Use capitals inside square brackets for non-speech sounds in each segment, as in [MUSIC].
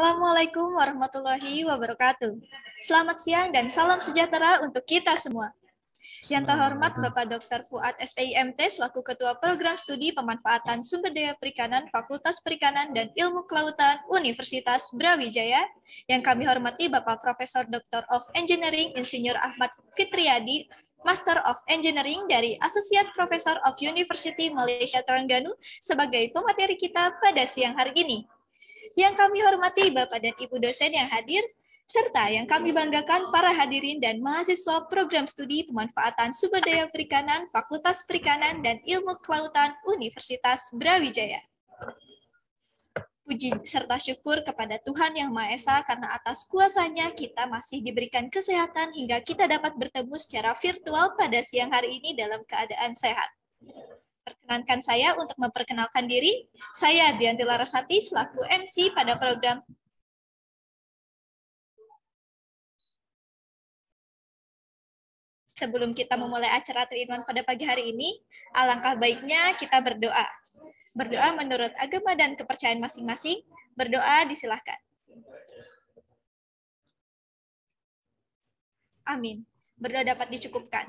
Assalamualaikum warahmatullahi wabarakatuh. Selamat siang dan salam sejahtera untuk kita semua. Yang terhormat Bapak Dr. Fuad SPIMT selaku Ketua Program Studi Pemanfaatan Sumber Daya Perikanan Fakultas Perikanan dan Ilmu Kelautan Universitas Brawijaya, yang kami hormati Bapak Profesor Dr. of Engineering Insinyur Ahmad Fitriadi, Master of Engineering dari Associate Professor of University Malaysia Terengganu sebagai pemateri kita pada siang hari ini yang kami hormati Bapak dan Ibu dosen yang hadir, serta yang kami banggakan para hadirin dan mahasiswa program studi pemanfaatan sumber daya perikanan Fakultas Perikanan dan Ilmu Kelautan Universitas Brawijaya. Puji serta syukur kepada Tuhan Yang Maha Esa karena atas kuasanya kita masih diberikan kesehatan hingga kita dapat bertemu secara virtual pada siang hari ini dalam keadaan sehat. Perkenankan saya untuk memperkenalkan diri. Saya Dianti Larasati selaku MC pada program Sebelum kita memulai acara Triinwan pada pagi hari ini, alangkah baiknya kita berdoa. Berdoa menurut agama dan kepercayaan masing-masing. Berdoa disilahkan. Amin. Berdoa dapat dicukupkan.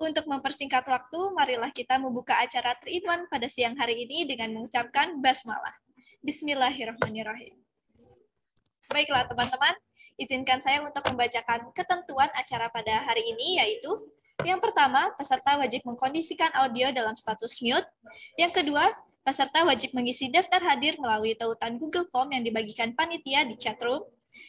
Untuk mempersingkat waktu, marilah kita membuka acara Triinwan pada siang hari ini dengan mengucapkan basmalah. Bismillahirrahmanirrahim. Baiklah teman-teman, izinkan saya untuk membacakan ketentuan acara pada hari ini yaitu yang pertama, peserta wajib mengkondisikan audio dalam status mute. Yang kedua, peserta wajib mengisi daftar hadir melalui tautan Google Form yang dibagikan panitia di chat room.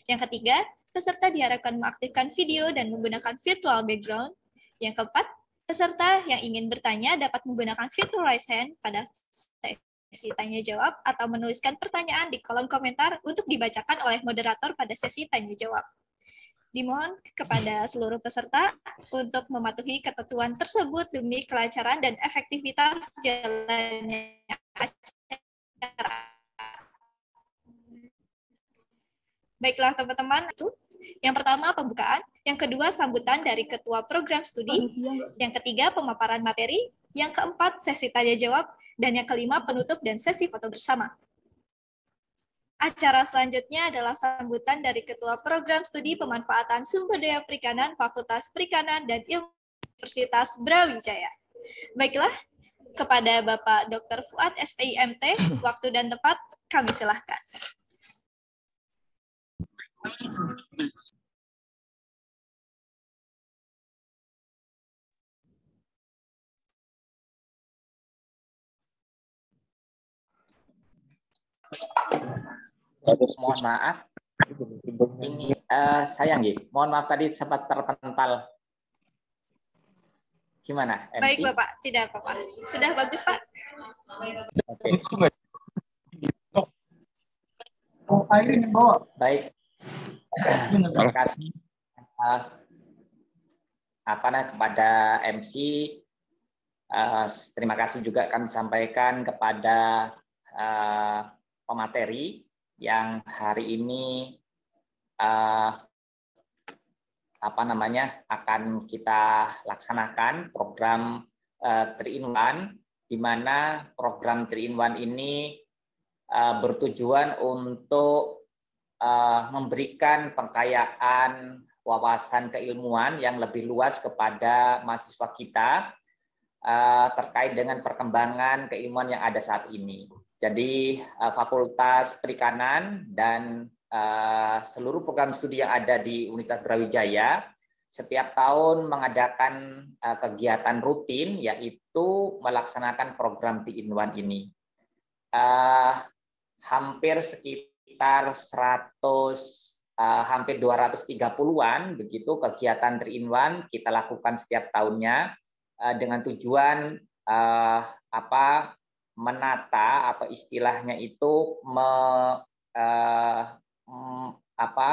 Yang ketiga, peserta diharapkan mengaktifkan video dan menggunakan virtual background. Yang keempat, Peserta yang ingin bertanya dapat menggunakan fitur raise hand pada sesi tanya jawab atau menuliskan pertanyaan di kolom komentar untuk dibacakan oleh moderator pada sesi tanya jawab. Dimohon kepada seluruh peserta untuk mematuhi ketentuan tersebut demi kelancaran dan efektivitas jalannya acara. Baiklah teman-teman, itu yang pertama pembukaan, yang kedua sambutan dari ketua program studi, yang ketiga pemaparan materi, yang keempat sesi tanya jawab, dan yang kelima penutup dan sesi foto bersama. Acara selanjutnya adalah sambutan dari Ketua Program Studi Pemanfaatan Sumber Daya Perikanan Fakultas Perikanan dan Ilmu Universitas Brawijaya. Baiklah, kepada Bapak Dr. Fuad SPIMT, [CLEARS THROAT] waktu dan tempat kami silahkan. Terus mohon maaf. Ini uh, eh, sayang ya. Mohon maaf tadi sempat terpental. Gimana? MC? Baik bapak, tidak apa-apa. Sudah bagus pak. Okay. Baik terima kasih eh, apa nah, kepada MC uh, eh, terima kasih juga kami sampaikan kepada uh, pemateri yang hari ini uh, apa namanya akan kita laksanakan program uh, 3 in 1 di mana program 3 in 1 ini uh, bertujuan untuk uh, memberikan pengkayaan wawasan keilmuan yang lebih luas kepada mahasiswa kita uh, terkait dengan perkembangan keilmuan yang ada saat ini. Jadi uh, Fakultas Perikanan dan uh, seluruh program studi yang ada di Universitas Brawijaya setiap tahun mengadakan uh, kegiatan rutin yaitu melaksanakan program T in 1 ini. Uh, hampir sekitar sekitar 100 uh, eh, hampir 230-an begitu kegiatan three in one kita lakukan setiap tahunnya uh, dengan tujuan uh, apa menata atau istilahnya itu me, apa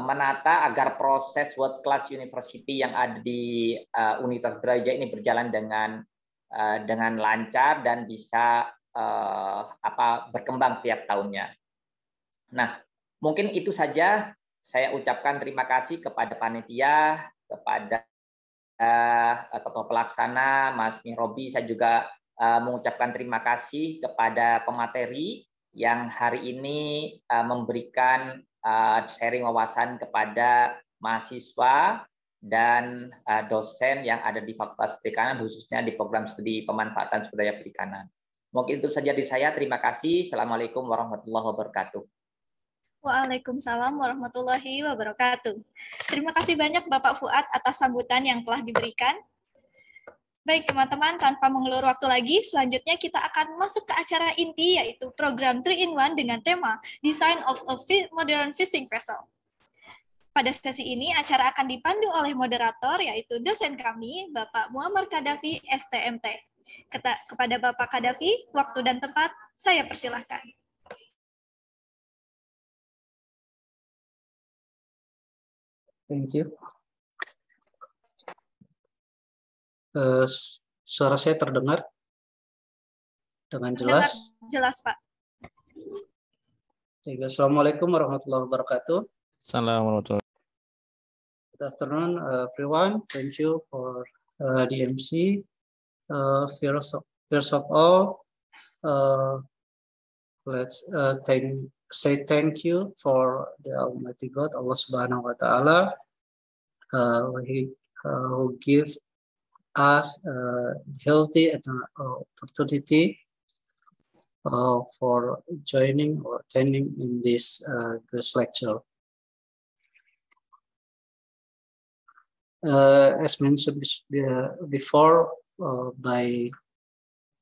menata agar proses world class university yang ada di uh, Universitas Brawijaya ini berjalan dengan uh, dengan lancar dan bisa uh, apa berkembang tiap tahunnya. Nah, mungkin itu saja saya ucapkan terima kasih kepada panitia, kepada uh, eh, ketua pelaksana Mas Mihrobi, saya juga uh, mengucapkan terima kasih kepada pemateri yang hari ini uh, memberikan uh, sharing wawasan kepada mahasiswa dan dosen yang ada di Fakultas Perikanan, khususnya di program studi pemanfaatan sumber daya perikanan. Mungkin itu saja dari saya. Terima kasih. Assalamualaikum warahmatullahi wabarakatuh. Waalaikumsalam warahmatullahi wabarakatuh. Terima kasih banyak Bapak Fuad atas sambutan yang telah diberikan. Baik teman-teman, tanpa mengelur waktu lagi, selanjutnya kita akan masuk ke acara inti yaitu program 3-in-1 dengan tema Design of a Modern Fishing Vessel. Pada sesi ini, acara akan dipandu oleh moderator yaitu dosen kami, Bapak Muammar Kadafi, STMT. Keta, kepada Bapak Kadafi, waktu dan tempat saya persilahkan. Thank you. Uh, suara saya terdengar dengan terdengar jelas. Jelas, Pak. Assalamualaikum warahmatullahi wabarakatuh. Assalamualaikum Good afternoon, eh, everyone. Thank you for uh, the MC First of all, Uh, let's uh, thank, say thank you for the Almighty God, Allah Subhanahu Wa Taala, uh, uh, who give us a uh, healthy and uh, opportunity uh, for joining or attending in this uh, this lecture. Uh, as mentioned uh, before, uh, by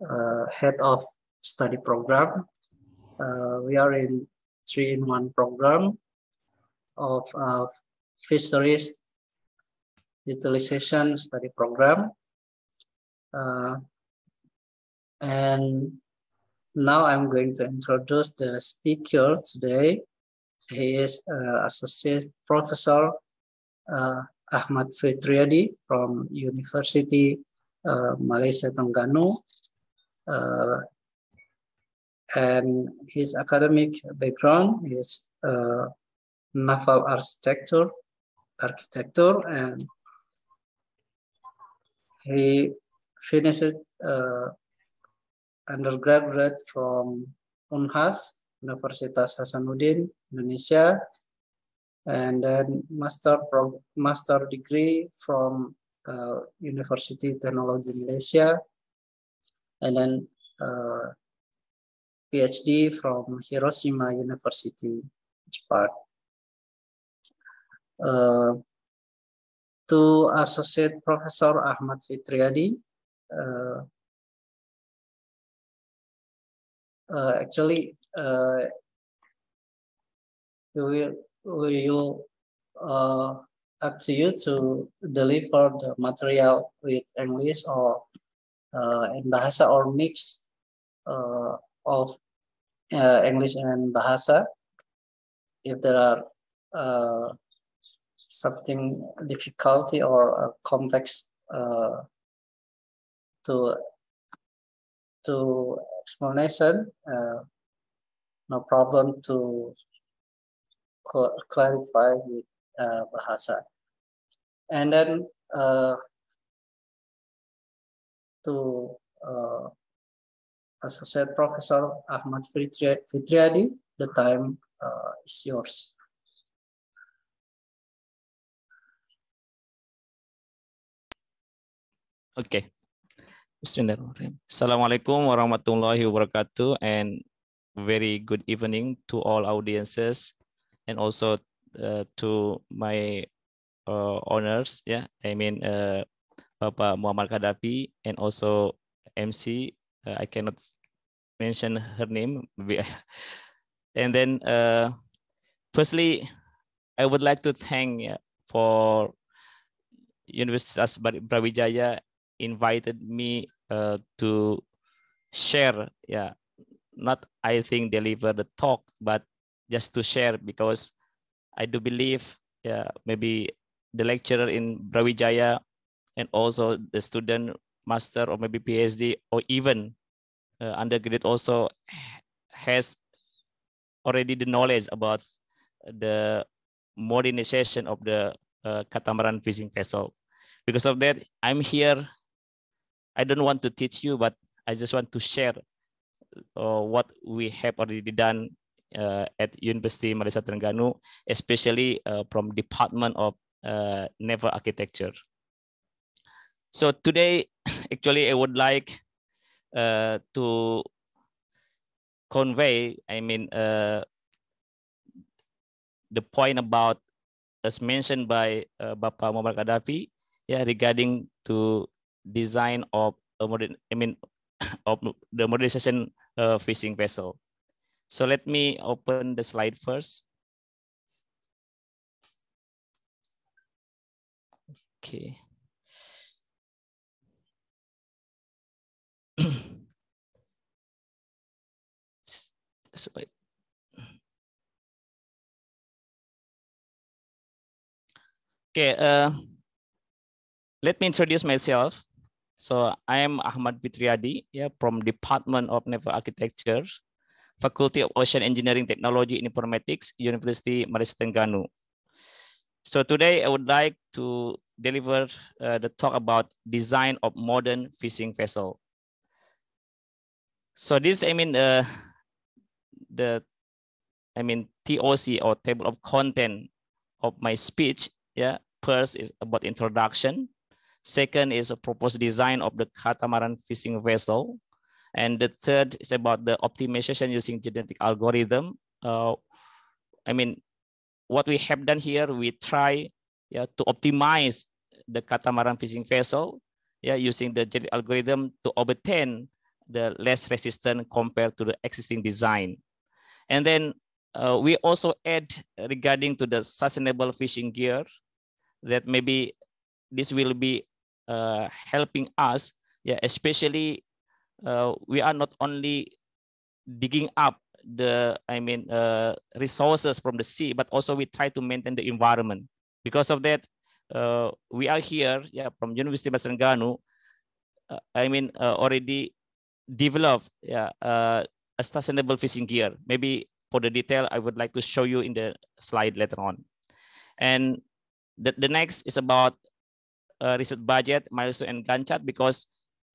uh, head of study program. Uh, we are in three-in-one program of uh, fisheries utilization study program. and now I'm going to introduce the speaker today. He is uh, Associate Professor uh, Ahmad Fitriadi from University Eh, Malaysia Tonggano, uh, eh, and his academic background is uh, naval architecture, architecture, and he finished uh, undergraduate from Unhas, Universitas Hasanuddin, Indonesia, and then master pro master degree from uh, University Technology Malaysia, and then uh, PhD from Hiroshima University, Japan. Uh, to Associate Professor Ahmad Fitriadi. Uh, uh, actually, uh, you will, will you, uh, up to you to deliver the material with English or uh, in Bahasa or mix uh, of uh, English and Bahasa. If there are uh, something difficulty or complex uh, to to explanation, uh, no problem to clarify with uh, Bahasa and then uh, to uh, Associate Professor Ahmad Fitriadi, the time uh, is yours. Okay. Bismillahirrahmanirrahim. Assalamualaikum warahmatullahi wabarakatuh and very good evening to all audiences and also uh, to my uh, owners, yeah, I mean uh, Papa Muammar Gaddafi and also MC. Uh, I cannot mention her name. [LAUGHS] and then, uh, firstly, I would like to thank for Universitas Brawijaya invited me uh, to share. Yeah, not I think deliver the talk, but just to share because I do believe yeah maybe the lecturer in Brawijaya and also the student master or maybe PhD or even uh, undergraduate also has already the knowledge about the modernization of the uh, catamaran fishing vessel. Because of that, I'm here. I don't want to teach you, but I just want to share uh, what we have already done uh, at University Malaysia Terengganu, especially uh, from Department of uh, Never architecture. So today, [CLEARS THROAT] actually, I would like uh, to convey, I mean, uh, the point about, as mentioned by uh, Bapak Muammar Gaddafi, yeah, regarding to design of a modern, I mean, [CLEARS THROAT] of the modernization uh, fishing vessel. So let me open the slide first. Okay. [CLEARS THROAT] so Okay, uh, let me introduce myself. So I am Ahmad Fitriadi yeah, from Department of Naval Architecture, Faculty of Ocean Engineering Technology and Informatics, University Maris Tengganu. So today I would like to delivered uh, the talk about design of modern fishing vessel. So this, I mean, uh, the, I mean, TOC or table of content of my speech. Yeah, first is about introduction. Second is a proposed design of the catamaran fishing vessel. And the third is about the optimization using genetic algorithm. Uh, I mean, what we have done here, we try yeah, to optimize the catamaran fishing vessel yeah, using the genetic algorithm to obtain the less resistant compared to the existing design. And then uh, we also add regarding to the sustainable fishing gear that maybe this will be uh, helping us, yeah, especially uh, we are not only digging up the I mean uh, resources from the sea, but also we try to maintain the environment. Because of that, uh, we are here yeah, from University of Masanganu, uh, I mean, uh, already developed yeah, uh, a sustainable fishing gear. Maybe for the detail, I would like to show you in the slide later on. And the, the next is about uh, research budget, milestone, and grant chart because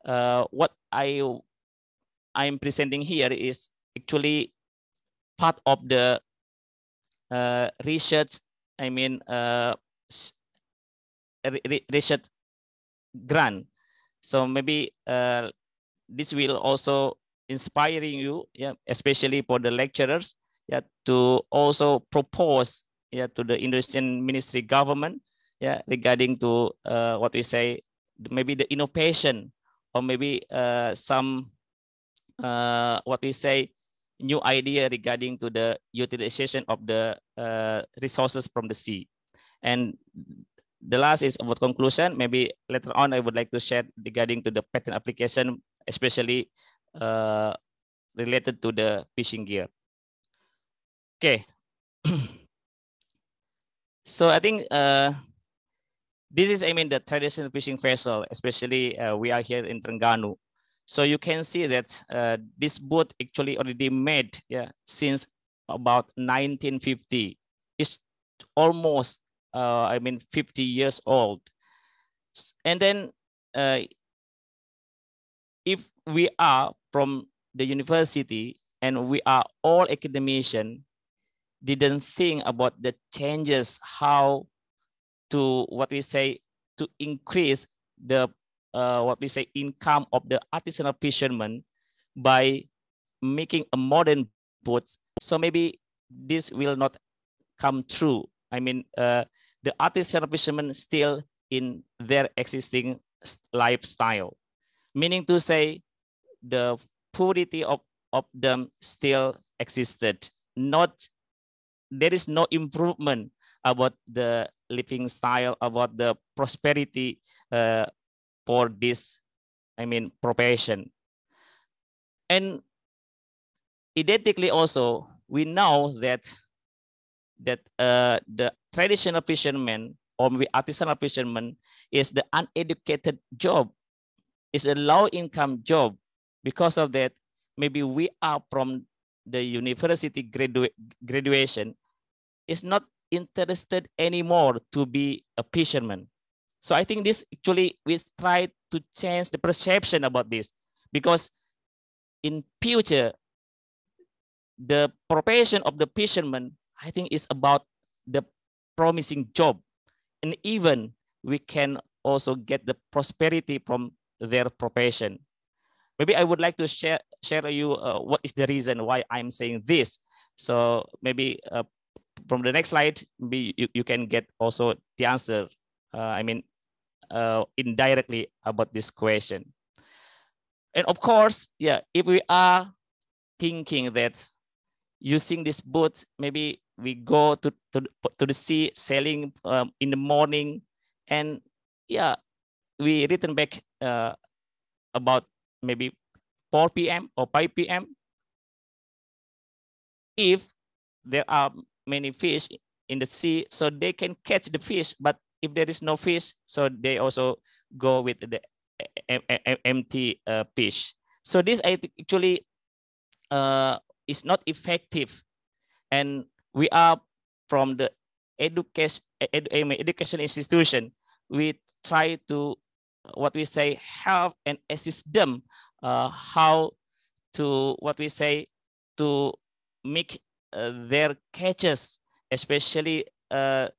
uh, what I I'm presenting here is actually part of the uh, research. I mean, uh, Richard grant. So maybe uh, this will also inspiring you, yeah, especially for the lecturers, yeah, to also propose yeah, to the Indonesian ministry government yeah, regarding to uh, what we say, maybe the innovation or maybe uh, some, uh, what we say, new idea regarding to the utilization of the uh, resources from the sea. And the last is about conclusion. Maybe later on, I would like to share regarding to the patent application, especially uh, related to the fishing gear. Okay. [CLEARS THROAT] so I think uh, this is, I mean, the traditional fishing vessel, especially uh, we are here in Trengganu. So you can see that uh, this boat actually already made yeah, since about 1950. It's almost uh, I mean, 50 years old. And then uh, if we are from the university and we are all academician, didn't think about the changes, how to what we say, to increase the uh, what we say income of the artisanal fishermen by making a modern boat. So maybe this will not come true. I mean, uh, the artist servicemen still in their existing lifestyle, meaning to say the purity of, of them still existed. Not there is no improvement about the living style, about the prosperity uh, for this, I mean, profession. And identically also, we know that that uh, the traditional fishermen or the artisanal fishermen is the uneducated job. It's a low income job. Because of that, maybe we are from the university gradu graduation is not interested anymore to be a fisherman. So I think this actually we try to change the perception about this because in future the profession of the fisherman I think is about the promising job. And even we can also get the prosperity from their profession. Maybe I would like to share, share you uh, what is the reason why I'm saying this. So maybe uh, from the next slide, maybe you, you can get also the answer, uh, I mean, uh, indirectly about this question. And of course, yeah, if we are thinking that using this boot, maybe we go to to, to the sea sailing um, in the morning and yeah we return back uh, about maybe 4 p.m or 5 p.m if there are many fish in the sea so they can catch the fish but if there is no fish so they also go with the empty uh, fish so this actually uh, is not effective and we are from the education, ed, education institution. We try to, what we say, help and assist them uh, how to, what we say, to make uh, their catches, especially uh,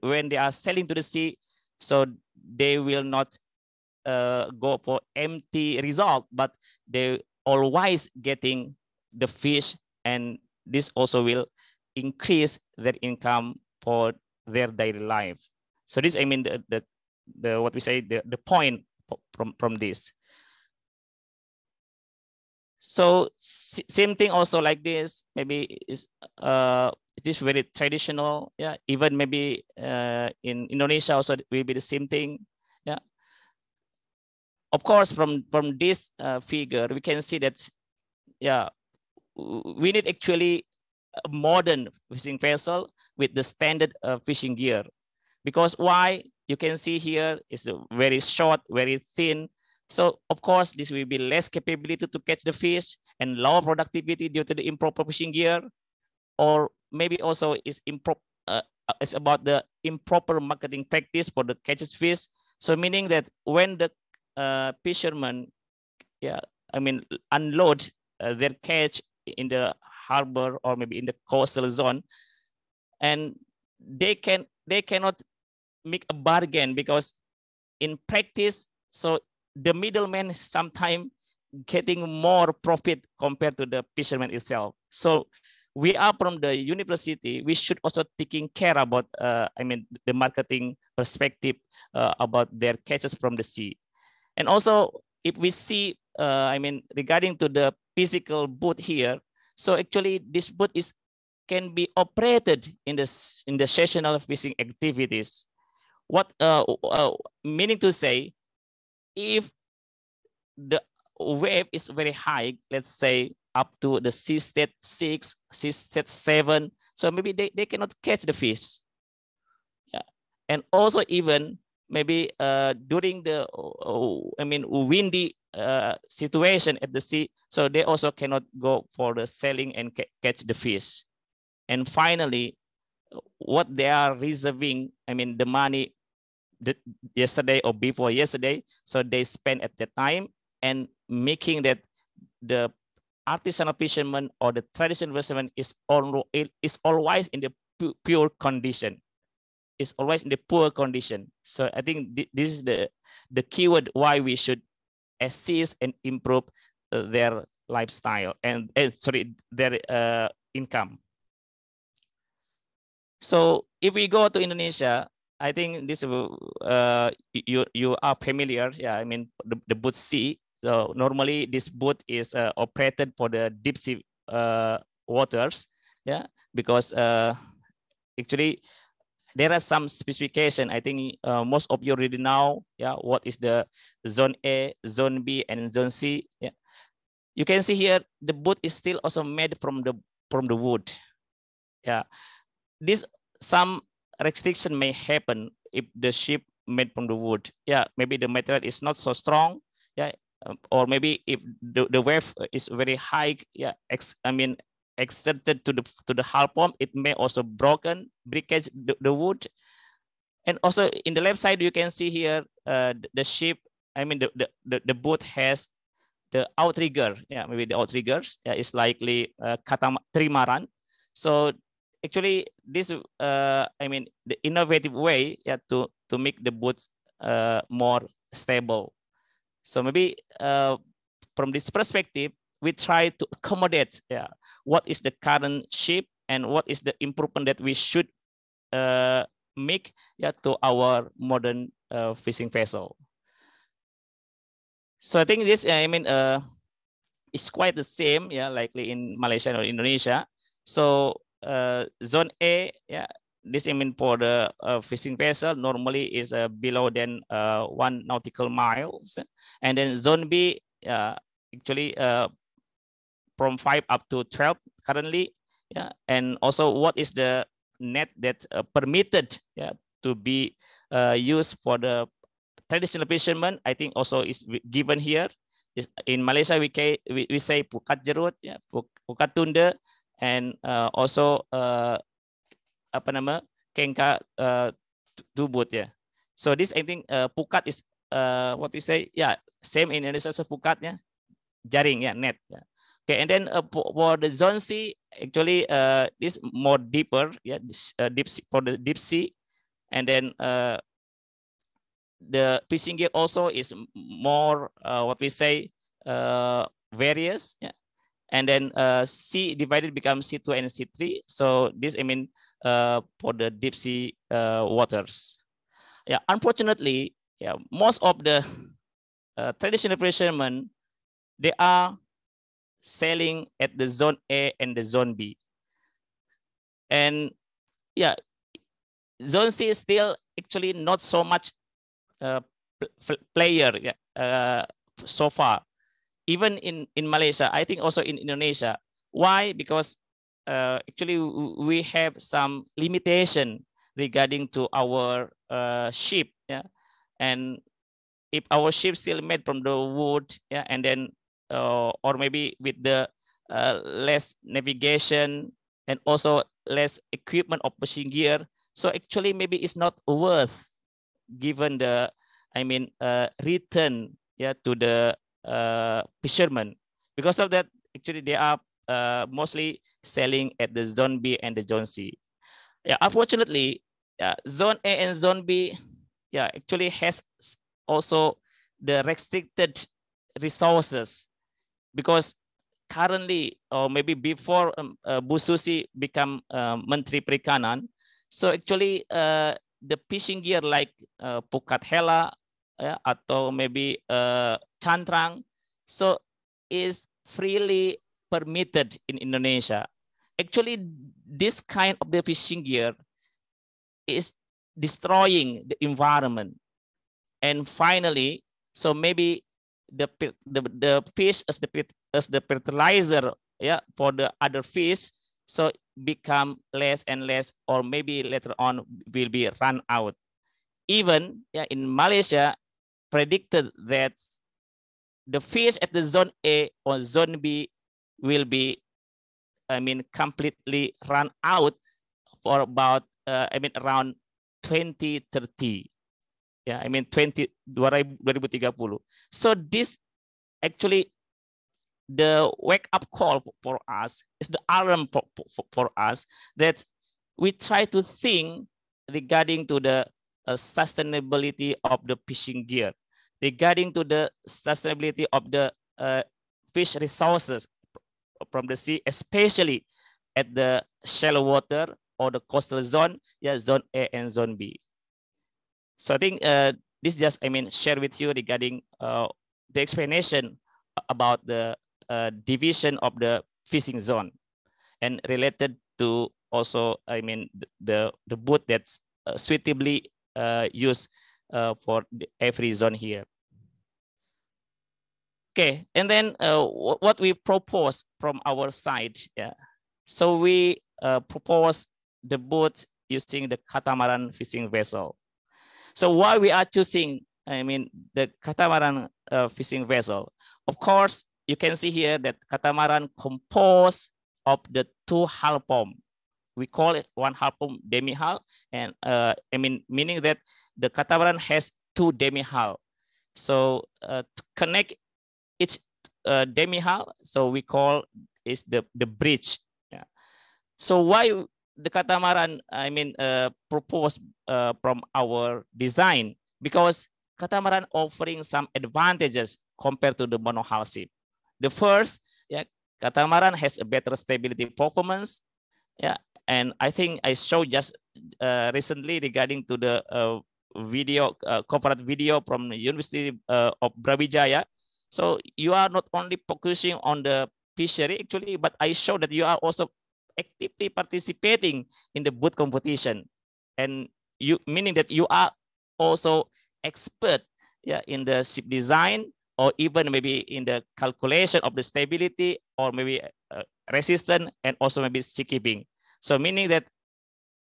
when they are sailing to the sea, so they will not uh, go for empty result, but they always getting the fish, and this also will increase their income for their daily life. So this, I mean, the, the, the what we say, the, the point from, from this. So same thing also like this, maybe is uh, this very traditional, yeah, even maybe uh, in Indonesia also will be the same thing, yeah. Of course, from, from this uh, figure, we can see that, yeah, we need actually modern fishing vessel with the standard uh, fishing gear. Because why? You can see here is very short, very thin. So of course, this will be less capability to catch the fish and lower productivity due to the improper fishing gear, or maybe also is improper. Uh, uh, it's about the improper marketing practice for the catches fish. So meaning that when the uh, fishermen, yeah, I mean, unload uh, their catch in the harbor or maybe in the coastal zone and they can they cannot make a bargain because in practice so the middleman sometimes getting more profit compared to the fisherman itself so we are from the university we should also taking care about uh, i mean the marketing perspective uh, about their catches from the sea and also if we see uh, i mean regarding to the physical boot here. So actually this boot is can be operated in this in the sessional fishing activities. What uh, uh, meaning to say, if the wave is very high, let's say up to the sea state six, sea state seven, so maybe they, they cannot catch the fish. Yeah. And also even maybe uh, during the, oh, I mean, windy uh, situation at the sea, so they also cannot go for the selling and ca catch the fish. And finally, what they are reserving, I mean, the money the, yesterday or before yesterday, so they spend at the time and making that the artisanal fisherman or the traditional fisherman is, all, is always in the pure condition is always in the poor condition. So I think th this is the the keyword why we should assist and improve uh, their lifestyle and, eh, sorry their uh, income so if we go to indonesia i think this uh, you you are familiar yeah i mean the, the boat sea so normally this boat is uh, operated for the deep sea uh, waters yeah because uh, actually there are some specification. I think uh, most of you already know. Yeah, what is the zone A, zone B, and zone C? Yeah, you can see here the boot is still also made from the from the wood. Yeah, this some restriction may happen if the ship made from the wood. Yeah, maybe the material is not so strong. Yeah, um, or maybe if the, the wave is very high. Yeah, ex, I mean exerted to the to the hull pump, it may also broken breakage the, the wood. And also in the left side, you can see here uh, the, the ship. I mean the, the the the boat has the outrigger. Yeah, maybe the outriggers yeah, is likely uh, trimaran. So actually, this uh, I mean the innovative way yeah to to make the boats uh, more stable. So maybe uh, from this perspective, we try to accommodate yeah, what is the current shape and what is the improvement that we should uh, make yeah, to our modern uh, fishing vessel. So I think this, I mean, uh, it's quite the same, yeah, likely in Malaysia or Indonesia. So uh, zone A, yeah, this I mean for the uh, fishing vessel normally is uh, below than uh, one nautical miles, and then zone B, uh, actually uh, from 5 up to 12 currently yeah and also what is the net that uh, permitted yeah to be uh, used for the traditional fishermen i think also is given here is in malaysia we, we, we say pukat jerut yeah pukat tunda and uh, also uh, apa nama kengka uh, tubut yeah. so this i think uh, pukat is uh, what we say yeah same in Indonesia so pukat yeah jaring yeah net yeah Okay, and then uh, for the zone C, actually uh, this more deeper, yeah, this, uh, deep sea, for the deep sea, and then uh, the fishing gear also is more uh, what we say uh, various, yeah. and then uh, C divided becomes C2 and C3. So this I mean uh, for the deep sea uh, waters. Yeah, unfortunately, yeah, most of the uh, traditional fishermen they are selling at the zone A and the zone B. And yeah, zone C is still actually not so much uh, player uh, so far. Even in, in Malaysia, I think also in Indonesia. Why? Because uh, actually we have some limitation regarding to our uh, ship. Yeah? And if our ship still made from the wood, yeah, and then or maybe with the uh, less navigation and also less equipment or pushing gear. So actually, maybe it's not worth given the, I mean, uh, return yeah to the uh, fishermen. Because of that, actually they are uh, mostly selling at the zone B and the zone C. Yeah, unfortunately, zone A and zone B, yeah, actually has also the restricted resources because currently or maybe before um, uh, become uh, Menteri Perikanan, so actually uh, the fishing gear like uh, pukat hela uh, atau maybe uh, so is freely permitted in Indonesia. Actually, this kind of the fishing gear is destroying the environment. And finally, so maybe the the, the fish as the as the fertilizer yeah for the other fish so become less and less or maybe later on will be run out even yeah, in malaysia predicted that the fish at the zone a or zone b will be i mean completely run out for about uh, i mean around 2030 yeah, I mean 20 2030. So this actually the wake up call for us is the alarm for, for, for us that we try to think regarding to the uh, sustainability of the fishing gear regarding to the sustainability of the uh, fish resources from the sea especially at the shallow water or the coastal zone yeah zone a and zone b so I think uh, this just, I mean, share with you regarding uh, the explanation about the uh, division of the fishing zone and related to also, I mean, the, the boat that's uh, suitably uh, used uh, for every zone here. Okay, and then what we propose from our side, yeah. So we propose the boat using the catamaran fishing vessel. So why we are choosing, I mean, the catamaran uh, fishing vessel? Of course, you can see here that catamaran composed of the two hull We call it one hull pump demi hull, and uh, I mean meaning that the catamaran has two demi hull. So uh, to connect each uh, demi hull, so we call is the the bridge. Yeah. So why the catamaran, I mean, uh, proposed uh, from our design because catamaran offering some advantages compared to the monohull ship. The first, yeah, catamaran has a better stability performance. Yeah, and I think I showed just uh, recently regarding to the uh, video, uh, corporate video from the University uh, of Brawijaya. So you are not only focusing on the fishery actually, but I show that you are also actively participating in the boot competition and you meaning that you are also expert yeah, in the ship design or even maybe in the calculation of the stability or maybe uh, resistance and also maybe sea keeping. So meaning that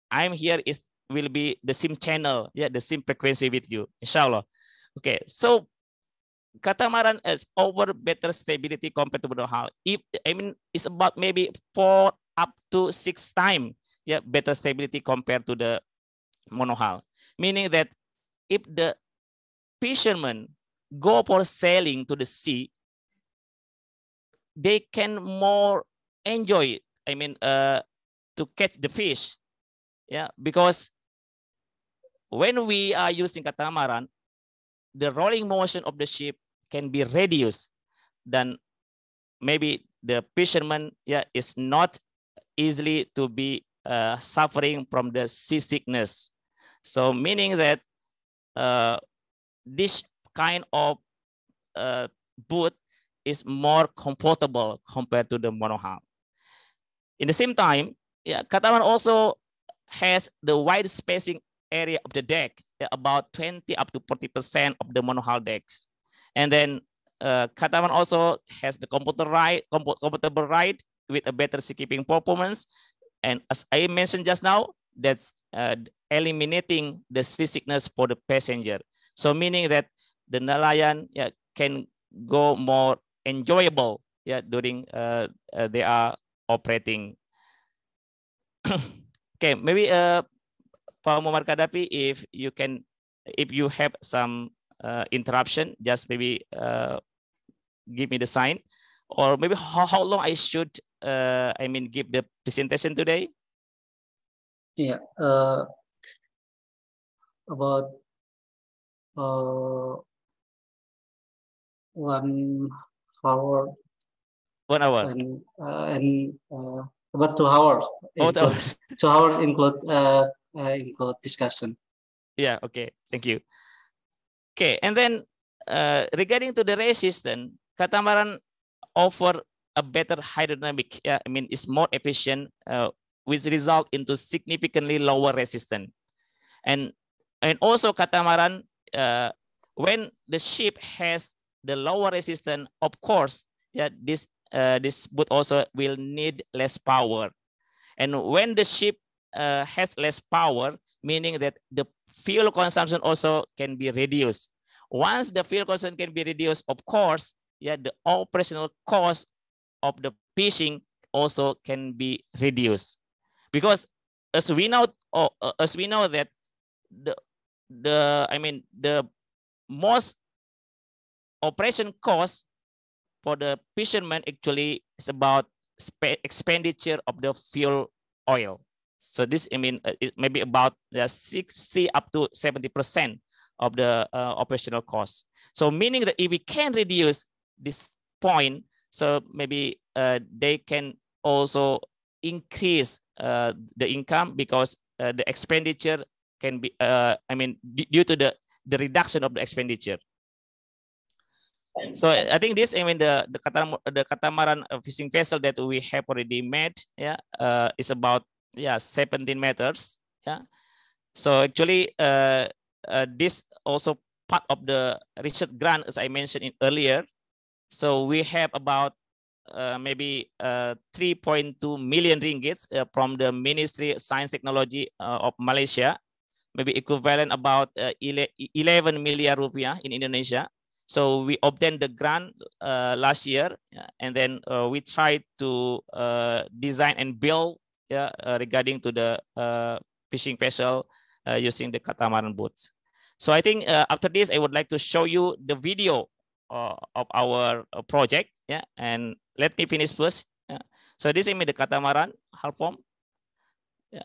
I'm here is will be the same channel, yeah, the same frequency with you, inshallah. Okay, so catamaran is over better stability compared to Bruno If I mean, it's about maybe four up to six times yeah, better stability compared to the monohull. Meaning that if the fishermen go for sailing to the sea, they can more enjoy it. I mean, uh, to catch the fish. Yeah, because when we are using catamaran, the rolling motion of the ship can be reduced. Then maybe the fisherman yeah, is not easily to be uh, suffering from the seasickness. So meaning that uh, this kind of uh, boot is more comfortable compared to the monohull. In the same time, yeah, Katawan also has the wide spacing area of the deck, about 20 up to 40% of the monohull decks. And then uh, also has the ride, comfortable ride with a better keeping performance. And as I mentioned just now, that's uh, eliminating the seasickness for the passenger. So meaning that the Nalayan yeah, can go more enjoyable yeah, during uh, uh, they are operating. [COUGHS] okay, maybe uh, Pak Muhammad Kadapi, if you can, if you have some uh, interruption, just maybe uh, give me the sign or maybe how, how long I should, uh, I mean, give the presentation today? Yeah, uh, about uh, one hour. One hour. And, uh, and uh, about two hours. About oh, hours. [LAUGHS] two hours include, uh, uh, include discussion. Yeah, okay, thank you. Okay, and then uh, regarding to the resistance, Catamaran offer a better hydrodynamic, uh, I mean, it's more efficient, uh, which result into significantly lower resistance. And, and also catamaran, uh, when the ship has the lower resistance, of course, yeah, this, uh, this boat also will need less power. And when the ship uh, has less power, meaning that the fuel consumption also can be reduced. Once the fuel consumption can be reduced, of course, yeah, the operational cost of the phishing also can be reduced. Because as we know, or, uh, as we know that the the I mean the most operation cost for the fishermen actually is about expenditure of the fuel oil. So this I mean uh, it maybe about the uh, 60 up to 70 percent of the uh, operational cost. So meaning that if we can reduce this point, so maybe uh, they can also increase uh, the income because uh, the expenditure can be, uh, I mean, due to the, the reduction of the expenditure. So I think this, I mean, the the, the catamaran fishing vessel that we have already made, yeah, uh, is about yeah 17 meters, yeah. So actually, uh, this also part of the research grant, as I mentioned in earlier, so we have about uh, maybe uh, 3.2 million ringgits uh, from the Ministry of Science Technology uh, of Malaysia, maybe equivalent about uh, 11 million rupiah in Indonesia. So we obtained the grant uh, last year, and then we tried to design and build yeah, regarding to the fishing vessel using the catamaran boats. So I think after this, I would like to show you the video uh, of our uh, project. Yeah, and let me finish first. Yeah. So this image the catamaran hull form. Yeah.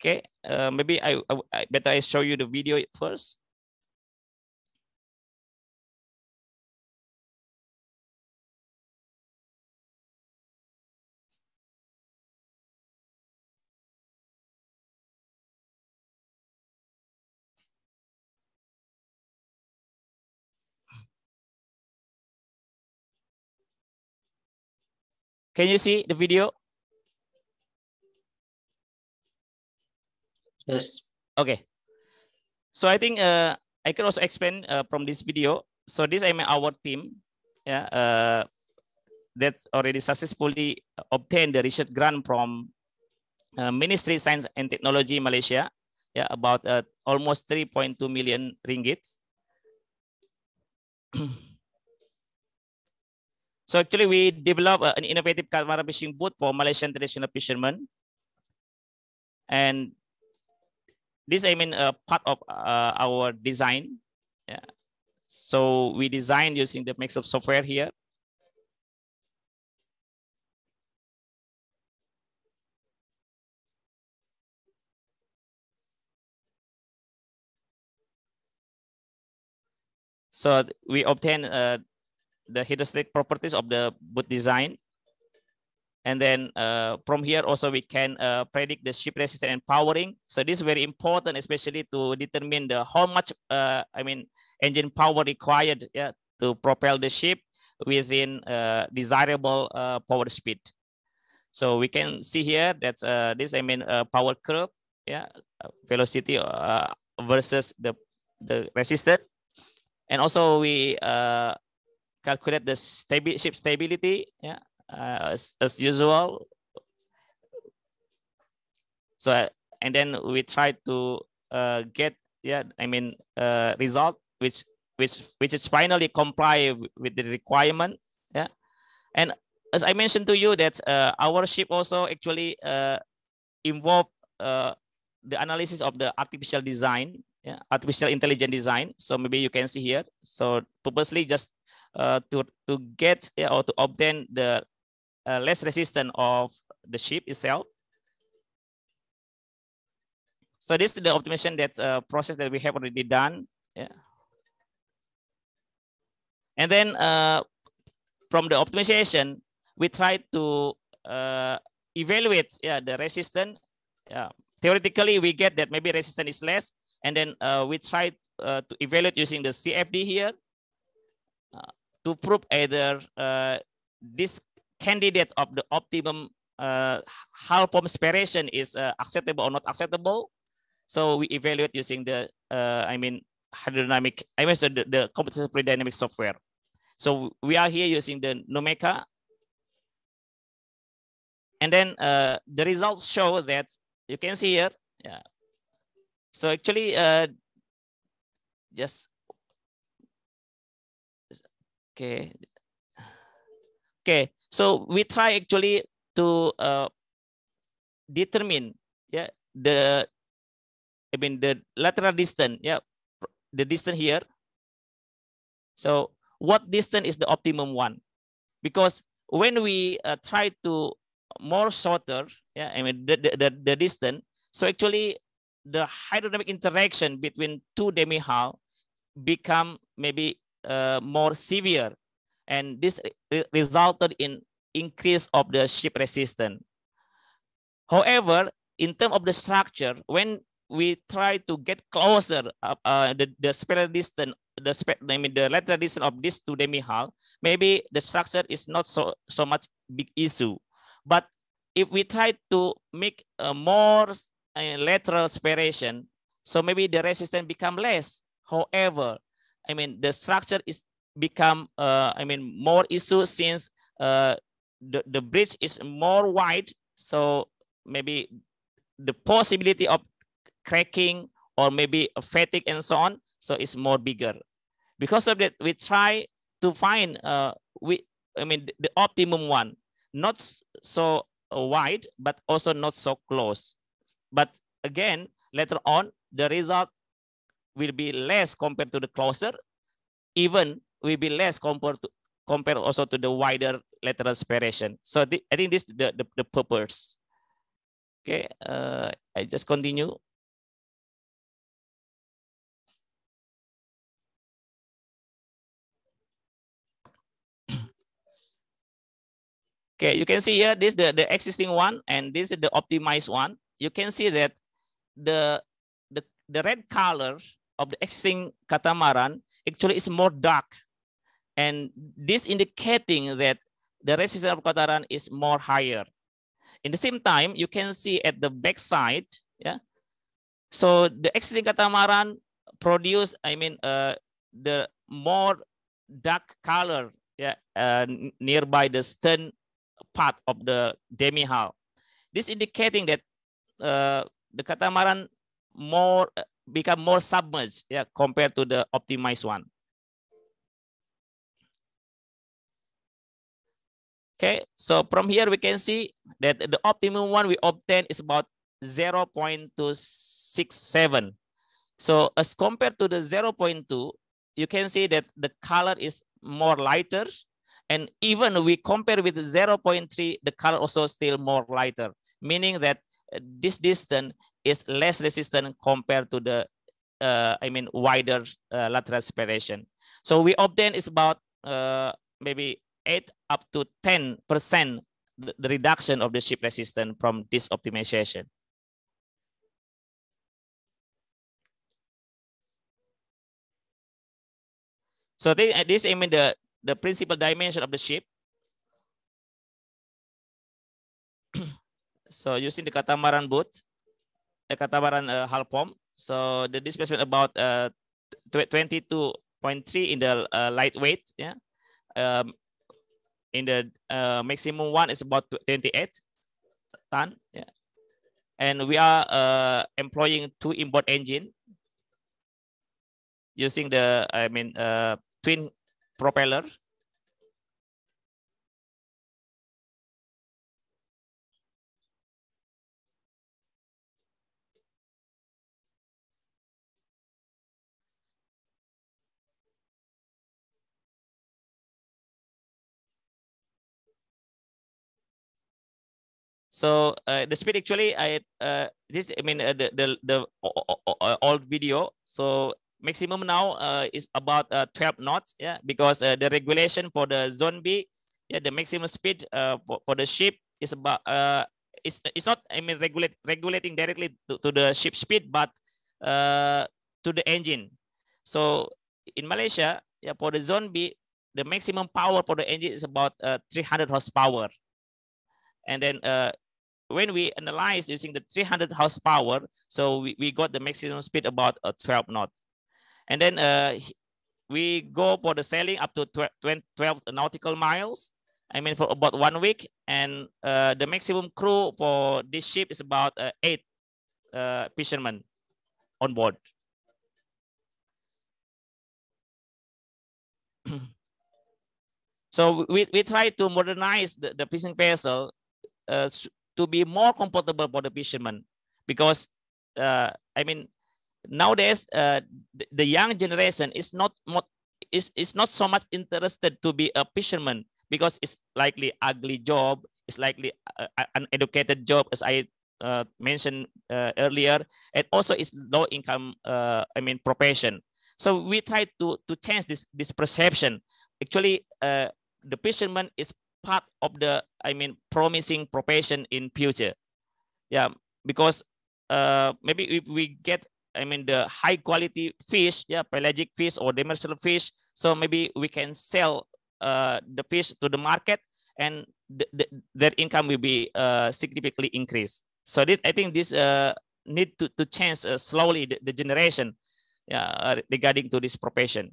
Okay, uh, maybe I, I better I show you the video first. Can you see the video? Yes. Okay. So I think uh, I can also expand uh, from this video. So this is our team. Yeah. Uh, that already successfully obtained the research grant from uh, Ministry Science and Technology Malaysia, yeah, about uh, almost 3.2 million ringgit. [CLEARS THROAT] So actually, we developed uh, an innovative catamaran fishing boat for Malaysian traditional fishermen. And this, I mean, uh, part of uh, our design. Yeah. So we designed using the mix of software here. So we obtain uh, the heuristic properties of the boot design. And then uh, from here also we can uh, predict the ship resistance and powering. So this is very important, especially to determine the how much uh, I mean engine power required yeah, to propel the ship within uh, desirable uh, power speed. So we can see here that's uh, this I mean power curve, yeah, velocity versus the the resistance, and also we calculate the stabi ship stability yeah, uh, as, as usual. So, uh, and then we try to uh, get, yeah, I mean, uh, result which which which is finally comply with the requirement. Yeah, and as I mentioned to you that uh, our ship also actually uh, involve uh, the analysis of the artificial design yeah, artificial intelligent design. So maybe you can see here. So purposely just uh, to to get uh, or to obtain the uh, less resistance of the ship itself. So this is the optimization that uh, process that we have already done. Yeah. And then uh, from the optimization, we try to uh, evaluate yeah, the resistance. Yeah. Theoretically, we get that maybe resistance is less. And then uh, we try uh, to evaluate using the CFD here to prove either uh, this candidate of the optimum uh, Halpom separation is uh, acceptable or not acceptable. So we evaluate using the, uh, I mean, hydrodynamic, I mean, so the, the computational dynamic software. So we are here using the Numeka. And then uh, the results show that you can see here. Yeah. So actually, uh, just Okay. Okay. So we try actually to uh, determine yeah the I mean the lateral distance yeah the distance here. So what distance is the optimum one? Because when we uh, try to more shorter yeah I mean the, the, the, the distance so actually the hydrodynamic interaction between two demi hull become maybe uh, more severe, and this re resulted in increase of the ship resistance. However, in terms of the structure, when we try to get closer uh, uh, the, the spiral distance, the I mean the lateral distance of this to demi hull, maybe the structure is not so so much big issue. But if we try to make a more uh, lateral separation, so maybe the resistance become less. However, I mean, the structure is become, uh, I mean, more issue since uh, the, the bridge is more wide. So maybe the possibility of cracking or maybe fatigue and so on. So it's more bigger. Because of that, we try to find, uh, we, I mean, the optimum one, not so uh, wide, but also not so close. But again, later on, the result will be less compared to the closer, even will be less compared to compared also to the wider lateral separation. So I think this the, the, the purpose. Okay, uh, I just continue. [CLEARS THROAT] Okay, you can see here, this the, the existing one, and this is the optimized one. You can see that the, the, the red color of the existing catamaran actually is more dark. And this indicating that the resistance of catamaran is more higher. In the same time, you can see at the backside, yeah. So the existing catamaran produce, I mean, uh, the more dark color yeah, uh, nearby the stern part of the demi hull. This indicating that uh, the catamaran more uh, become more submerged yeah, compared to the optimized one. Okay, so from here we can see that the optimum one we obtain is about 0 0.267. So as compared to the 0 0.2, you can see that the color is more lighter. And even we compare with 0 0.3, the color also still more lighter, meaning that this distance is less resistant compared to the, uh, I mean, wider uh, lateral separation. So we obtain is about uh, maybe 8 up to 10% the reduction of the ship resistance from this optimization. So uh, this I mean the, the principal dimension of the ship. [CLEARS THROAT] so using the catamaran boat, the Katabaran uh, pump. So the displacement about uh, 22.3 in the uh, lightweight. Yeah, um, in the uh, maximum one is about 28 ton. Yeah, and we are uh, employing two inboard engine using the I mean uh, twin propeller So uh, the speed actually, I uh, this I mean uh, the the the old video. So maximum now uh, is about uh, 12 knots. Yeah, because uh, the regulation for the zone B, yeah, the maximum speed uh, for, for the ship is about uh, it's it's not I mean regulate regulating directly to, to the ship speed, but uh, to the engine. So in Malaysia, yeah, for the zone B, the maximum power for the engine is about uh, 300 horsepower. And then uh, when we analyze using the 300 horsepower, so we, we got the maximum speed about uh, 12 knot. And then uh, we go for the sailing up to 12, 12 nautical miles. I mean, for about one week. And uh, the maximum crew for this ship is about uh, eight uh, fishermen on board. [CLEARS THROAT] so we, we try to modernize the, the fishing vessel uh, to be more comfortable for the fishermen because uh, I mean nowadays uh, the, young generation is not more, is, is not so much interested to be a fisherman because it's likely ugly job it's likely uh, an uh, educated job as I uh, mentioned uh, earlier and also it's low income uh, I mean profession so we try to to change this this perception actually the fisherman is part of the I mean promising profession in future. Yeah, because uh, maybe if we get I mean the high quality fish, yeah, pelagic fish or demersal fish, so maybe we can sell uh, the fish to the market and the, the, their income will be uh, significantly increased. So this, I think this uh, need to, to change uh, slowly the, the generation uh, regarding to this profession.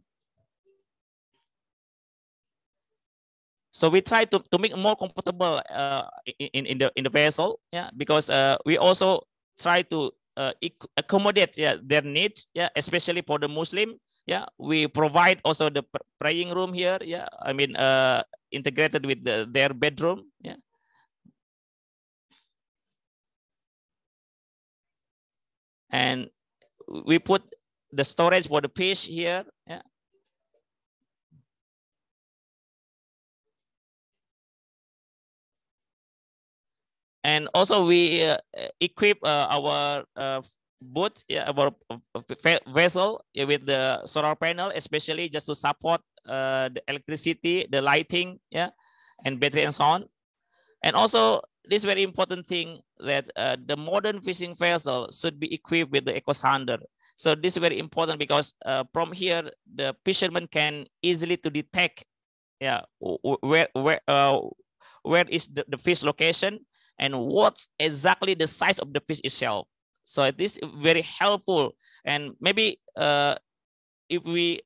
So we try to, to make more comfortable uh, in, in the in the vessel, yeah, because uh, we also try to uh, accommodate yeah, their needs, yeah, especially for the Muslim. Yeah, we provide also the praying room here. Yeah, I mean uh, integrated with the, their bedroom. Yeah. And we put the storage for the fish here. Yeah. and also we uh, equip uh, our uh, boat yeah, our uh, vessel with the solar panel especially just to support uh, the electricity the lighting yeah and battery and so on and also this very important thing that uh, the modern fishing vessel should be equipped with the eco sounder so this is very important because from here the fishermen can easily to detect yeah where where where is the, the fish location and what's exactly the size of the fish itself. So it is very helpful. And maybe uh, if we,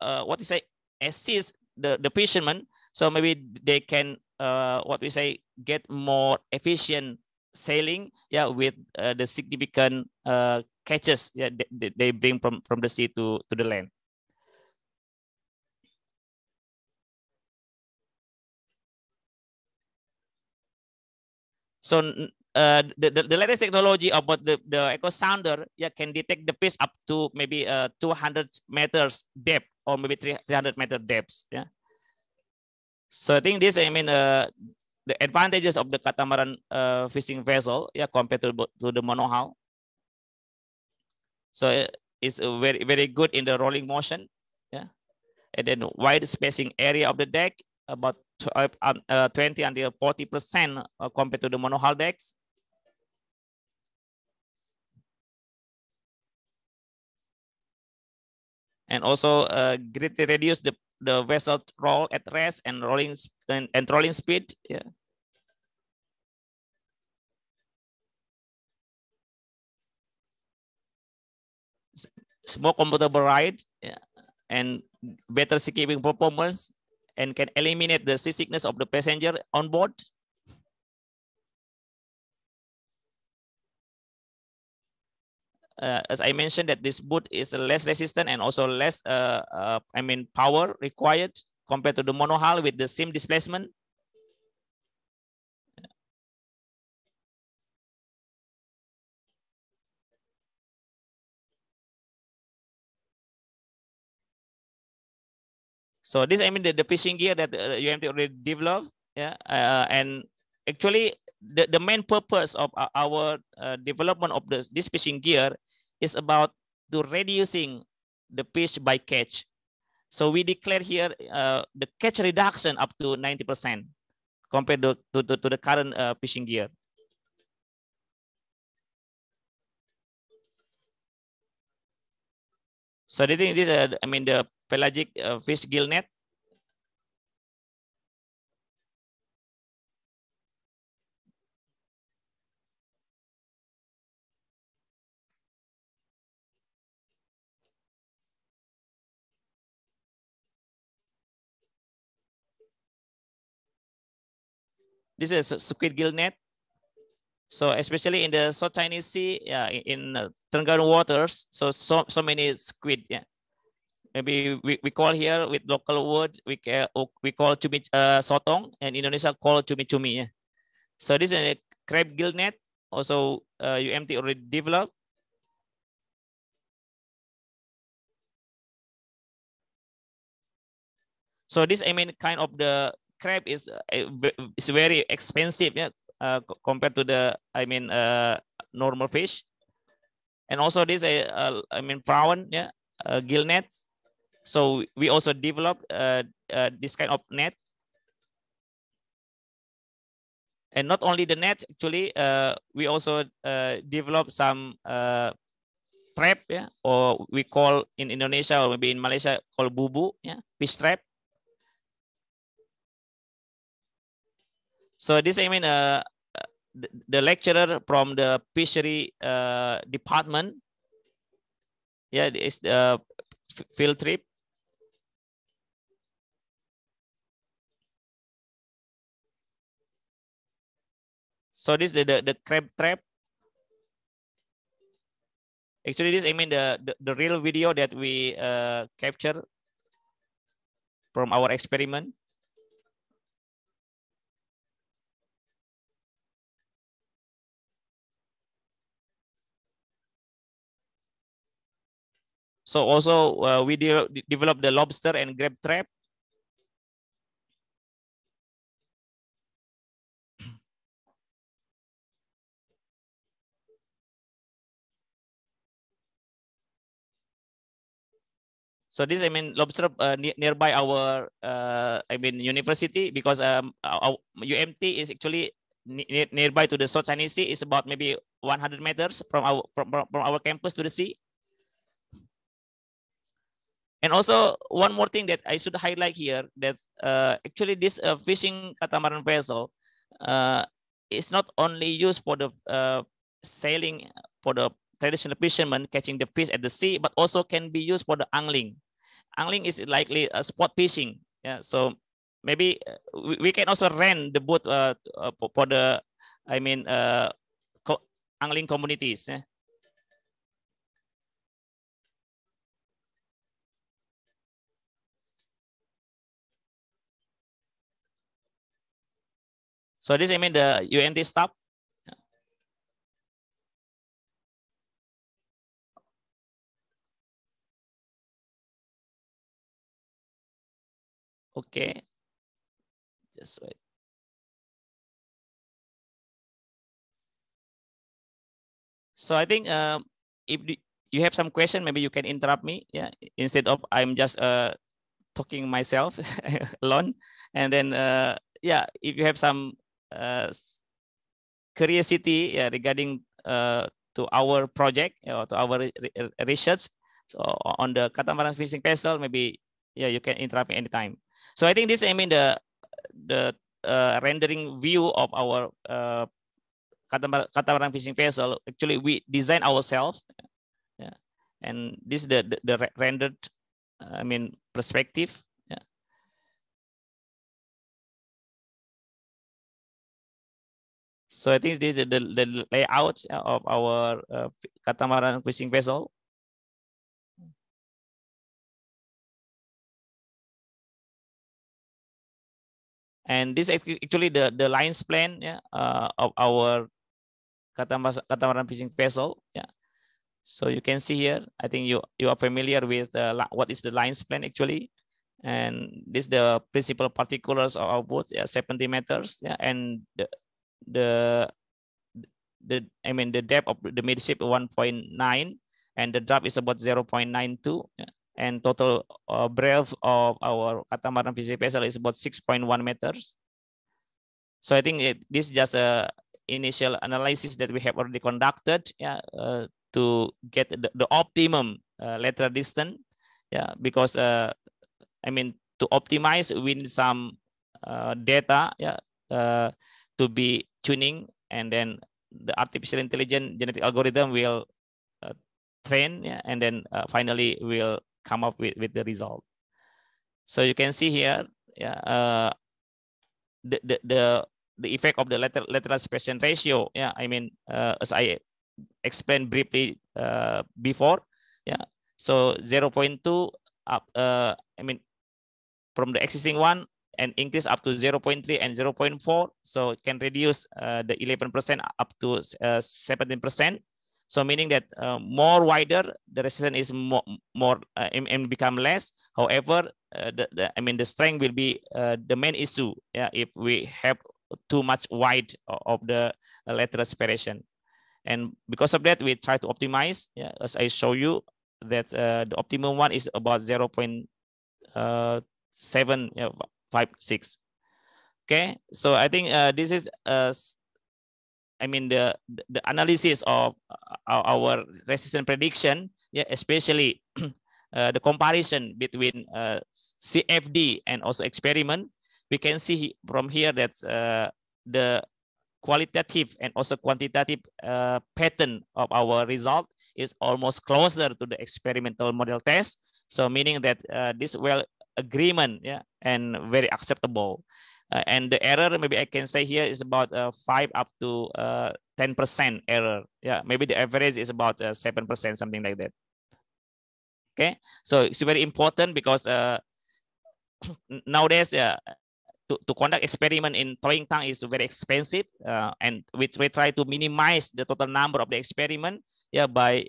uh, what you say, assist the, the fishermen, so maybe they can, uh, what we say, get more efficient sailing yeah with uh, the significant uh, catches yeah, they, they bring from from the sea to to the land So uh, the, the, the, latest technology about the, the echo sounder yeah, can detect the fish up to maybe uh, 200 meters depth or maybe 300 meter depths. Yeah. So I think this, I mean, uh, the advantages of the catamaran uh, fishing vessel yeah, compared to, to the monohull. So uh, it's very, very good in the rolling motion. Yeah. And then wide spacing area of the deck about uh, um, uh, 20 until 40 percent uh, compared to the monohull decks. And also uh, greatly reduce the, the vessel roll at rest and rolling and, and rolling speed. Yeah. It's more comfortable ride yeah. and better skipping performance and can eliminate the seasickness of the passenger on board? Uh, as I mentioned that this boot is less resistant and also less, uh, uh, I mean, power required compared to the monohull with the same displacement. So this, I mean, the, the phishing gear that uh, UMT already developed, yeah, uh, and actually the, the main purpose of our uh, development of this, this fishing gear is about to reducing the fish by catch. So we declare here uh, the catch reduction up to 90% compared to, to, to, the current uh, fishing gear. So the thing is, uh, I mean, the pelagic uh, fish gill net. This is squid gill net. So especially in the South Chinese Sea, yeah, in, in uh, waters, so so so many squid, yeah, maybe we, we call here with local word we call we call cumi uh, sotong and Indonesia call cumi cumi. Yeah. So this is a crab gill net. Also, uh, UMT already developed. So this I mean kind of the crab is uh, is very expensive yeah uh, compared to the I mean uh, normal fish, and also this uh, uh I mean prawn yeah uh, gill nets so we also developed uh, uh, this kind of net. And not only the net, actually, uh, we also uh, developed some uh, trap, yeah, or we call in Indonesia or maybe in Malaysia called bubu, yeah, fish trap. So this, I mean, uh, the lecturer from the fishery uh, department yeah it's the field trip So this the, the, the crab trap. Actually, this I mean the, the, the real video that we uh, capture from our experiment. So also uh, we de developed the lobster and grab trap so this i mean observe uh, nearby our uh, i mean university because um our umt is actually nearby to the south China sea is about maybe 100 meters from our from, from our campus to the sea and also one more thing that i should highlight here that uh, actually this uh, fishing catamaran vessel uh, is not only used for the uh sailing for the traditional fishermen catching the fish at the sea, but also can be used for the angling. Angling is likely a sport fishing. Yeah, so maybe uh, we can also rent the boat uh, uh for the, I mean, uh, co angling communities. Yeah? So this I mean the UNT staff Okay. Just wait. So I think um, if you have some question, maybe you can interrupt me. Yeah. Instead of I'm just uh, talking myself [LAUGHS] alone. And then, uh, yeah, if you have some uh, curiosity yeah, regarding uh, to our project or to our re research so on the catamaran fishing vessel, maybe yeah, you can interrupt me anytime. So I think this, I mean, the the uh, rendering view of our uh, catamaran fishing vessel, actually we design ourselves. Yeah. And this is the, the, the rendered, uh, I mean, perspective. So I think this is the, the, the layout of our uh, catamaran fishing vessel. and this actually the the lines plan yeah, uh, of our Katamaran fishing vessel yeah so you can see here i think you you are familiar with uh, what is the lines plan actually and this the principal particulars of our boat yeah, 70 meters yeah, and the, the the i mean the depth of the midship 1.9 and the drop is about 0 0.92 yeah and total uh, breadth of our catamaran fishing vessel is about 6.1 meters. So I think it, this is just a initial analysis that we have already conducted yeah, uh, to get the, the optimum uh, lateral distance. Yeah, because uh, I mean to optimize, we need some uh, data yeah, uh, to be tuning, and then the artificial intelligence genetic algorithm will uh, train, yeah, and then finally will come up with, with the result. So you can see here, yeah, uh, the, the, the, the effect of the lateral, lateral separation ratio. Yeah, I mean, uh, as I explained briefly uh, before, yeah, so 0.2 up, uh, I mean, from the existing one and increase up to 0.3 and 0.4. So it can reduce uh, the 11% up to 17%. Uh, so meaning that uh, more wider the resistance is more, more uh, and, and become less. However, uh, the, the, I mean the strength will be uh, the main issue yeah, if we have too much wide of the uh, lateral separation. And because of that, we try to optimize. Yeah, as I show you that uh, the optimum one is about 0 0.756. okay, so I think this is I mean the the analysis of uh, our resistance prediction, yeah, especially [CLEARS THROAT] uh, the comparison between uh, CFD and also experiment, we can see from here that uh, the qualitative and also quantitative uh, pattern of our result is almost closer to the experimental model test. So meaning that uh, this well agreement yeah, and very acceptable. Uh, and the error, maybe I can say here is about uh, 5 up to 10% uh, error. Yeah, maybe the average is about 7%, uh, something like that. Okay, so it's very important because uh [CLEARS THROAT] nowadays uh, to, to conduct experiment in Toying Tang is very expensive and we, we try to minimize the total number of the experiment yeah, by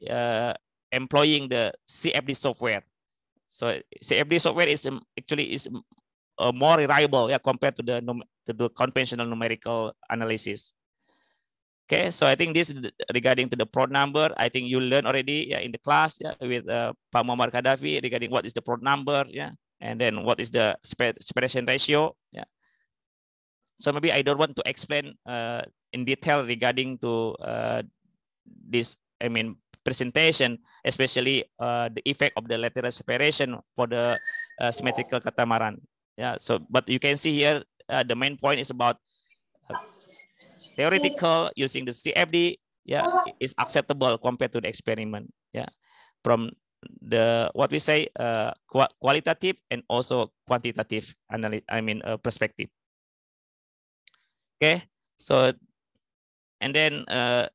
employing the CFD software. So CFD software is um, actually is uh, more reliable yeah, compared to the to the conventional numerical analysis. Okay, so I think this regarding to the prod number, I think you learned already yeah, in the class yeah, with uh, Pak Muhammad Gaddafi regarding what is the prod number, yeah, and then what is the separation ratio, yeah. So maybe I don't want to explain uh, in detail regarding to uh, this, I mean, presentation, especially uh, the effect of the lateral separation for the uh, symmetrical catamaran yeah so but you can see here uh, the main point is about uh, theoretical using the cfd yeah is acceptable compared to the experiment yeah from the what we say uh, qu qualitative and also quantitative analysis i mean uh, perspective okay so and then uh,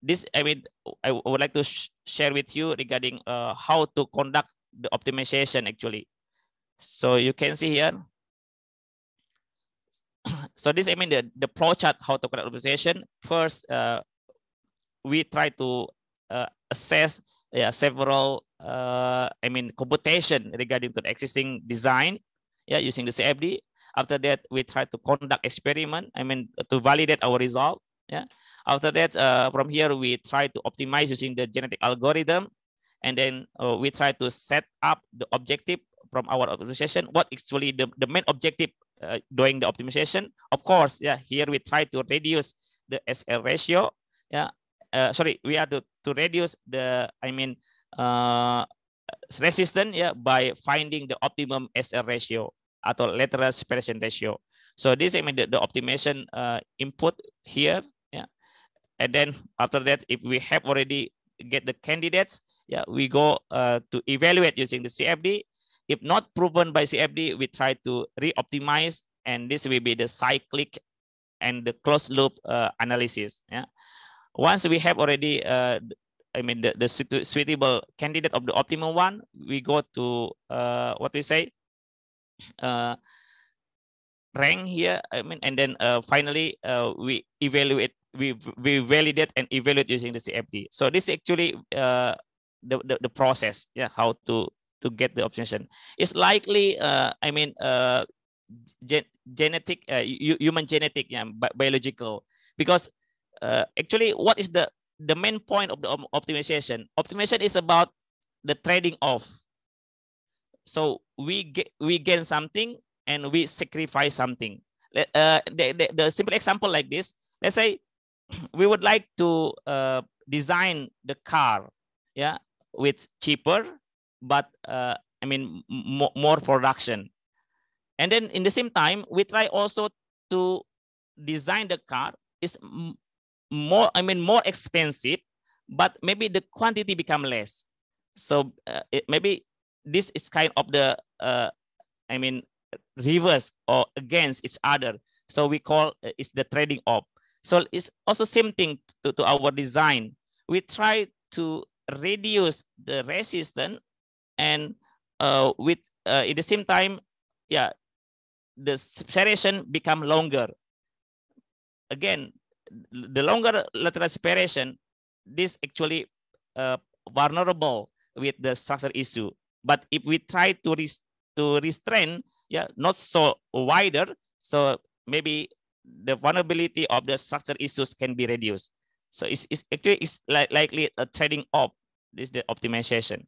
this i mean i would like to sh share with you regarding uh, how to conduct the optimization actually so you can see here. [CLEARS THROAT] so this I mean the, the pro chart how to conduct optimization. First, uh, we try to uh, assess yeah, several uh, I mean computation regarding to the existing design, yeah, using the CFD. After that, we try to conduct experiment. I mean to validate our result. Yeah. After that, uh, from here we try to optimize using the genetic algorithm, and then uh, we try to set up the objective from our optimization what actually the, the main objective uh, doing the optimization of course yeah here we try to reduce the sl ratio yeah uh, sorry we are to, to reduce the i mean uh, resistance yeah by finding the optimum sl ratio or lateral separation ratio so this i mean the, the optimization uh, input here yeah and then after that if we have already get the candidates yeah we go uh, to evaluate using the cfd if not proven by CFD, we try to re-optimize and this will be the cyclic and the closed loop uh, analysis. Yeah. Once we have already, uh, I mean, the, the suitable candidate of the optimal one, we go to uh, what we say, uh, rank here. I mean, and then uh, finally uh, we evaluate, we we validate and evaluate using the CFD. So this actually the, the, the process, yeah, how to to get the option. It's likely, uh, I mean, uh, gen genetic, uh, human genetic, yeah, bi biological, because uh, actually, what is the the main point of the optimization? Optimization is about the trading off. So we get we gain something and we sacrifice something. Uh, the, the, the simple example like this. Let's say [CLEARS THROAT] we would like to uh, design the car, yeah, with cheaper but uh, I mean more, more production. And then in the same time, we try also to design the car is more I mean more expensive, but maybe the quantity become less. So uh, it, maybe this is kind of the uh, I mean reverse or against each other. So we call uh, it's the trading off. So it's also same thing to, to our design. We try to reduce the resistance and uh, with uh, at the same time, yeah, the separation become longer. Again, the longer lateral separation, this actually uh, vulnerable with the structure issue. But if we try to to restrain, yeah, not so wider, so maybe the vulnerability of the structure issues can be reduced. So it's, it's actually it's li likely a trading off. This is the optimization.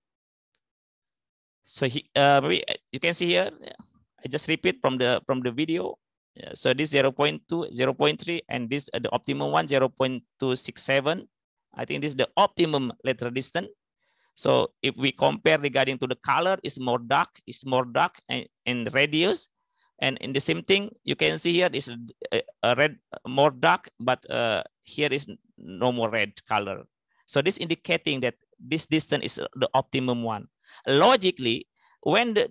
So he, uh, maybe uh, you can see here, I just repeat from the from the video. So this 0 0.2, 0 0.3, and this uh, the optimum one, 0 0.267. I think this is the optimum lateral distance. So if we compare regarding to the color, it's more dark, it's more dark and, in radius. And in the same thing, you can see here is a, uh, a red, more dark, but uh, here is no more red color. So this indicating that this distance is the optimum one logically when the,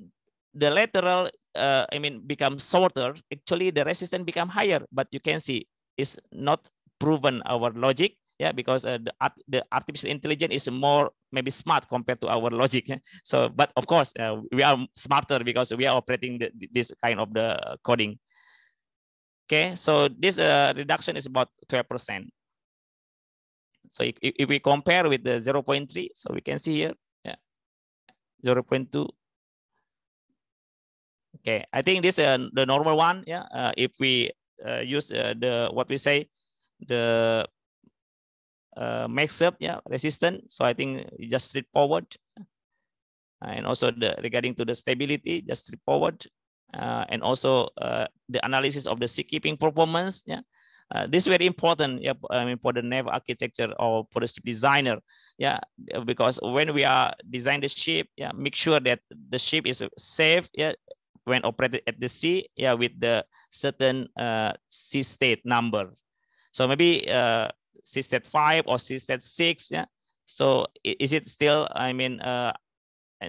the lateral uh, i mean becomes shorter actually the resistance become higher but you can see it's not proven our logic yeah because uh, the, art, the artificial intelligence is more maybe smart compared to our logic yeah? so but of course uh, we are smarter because we are operating the, this kind of the coding okay so this uh, reduction is about 12 percent so if, if we compare with the 0.3 so we can see here 0.2. Okay, I think this is uh, the normal one. Yeah, uh, if we uh, use uh, the what we say the uh, up yeah resistance. So I think just straightforward, and also the regarding to the stability, just straightforward, uh, and also uh, the analysis of the seakeeping performance. Yeah, uh, this is very important yeah, I mean, for the naval architecture or for the ship designer. Yeah, because when we are design the ship, yeah, make sure that the ship is safe. Yeah, when operated at the sea. Yeah, with the certain uh, sea state number. So maybe uh, sea state five or sea state six. Yeah. So is it still? I mean, uh,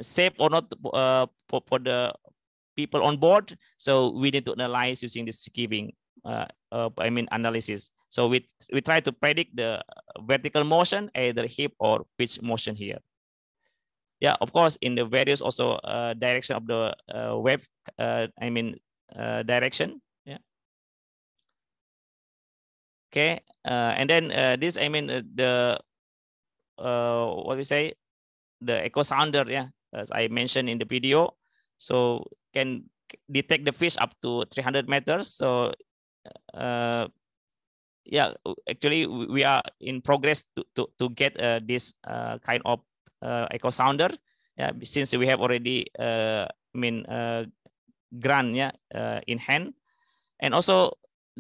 safe or not uh, for, for the people on board. So we need to analyze using this giving uh, uh, I mean analysis. So we, we try to predict the vertical motion, either hip or pitch motion here. Yeah, of course, in the various also uh, direction of the uh, wave, uh, I mean, uh, direction. Yeah. Okay, uh, and then uh, this, I mean, uh, the, uh, what we say, the echo sounder, yeah, as I mentioned in the video. So can detect the fish up to 300 meters. So uh, yeah actually we are in progress to to, to get uh, this uh, kind of uh, echo sounder yeah, since we have already uh, i mean uh, grant yeah uh, in hand and also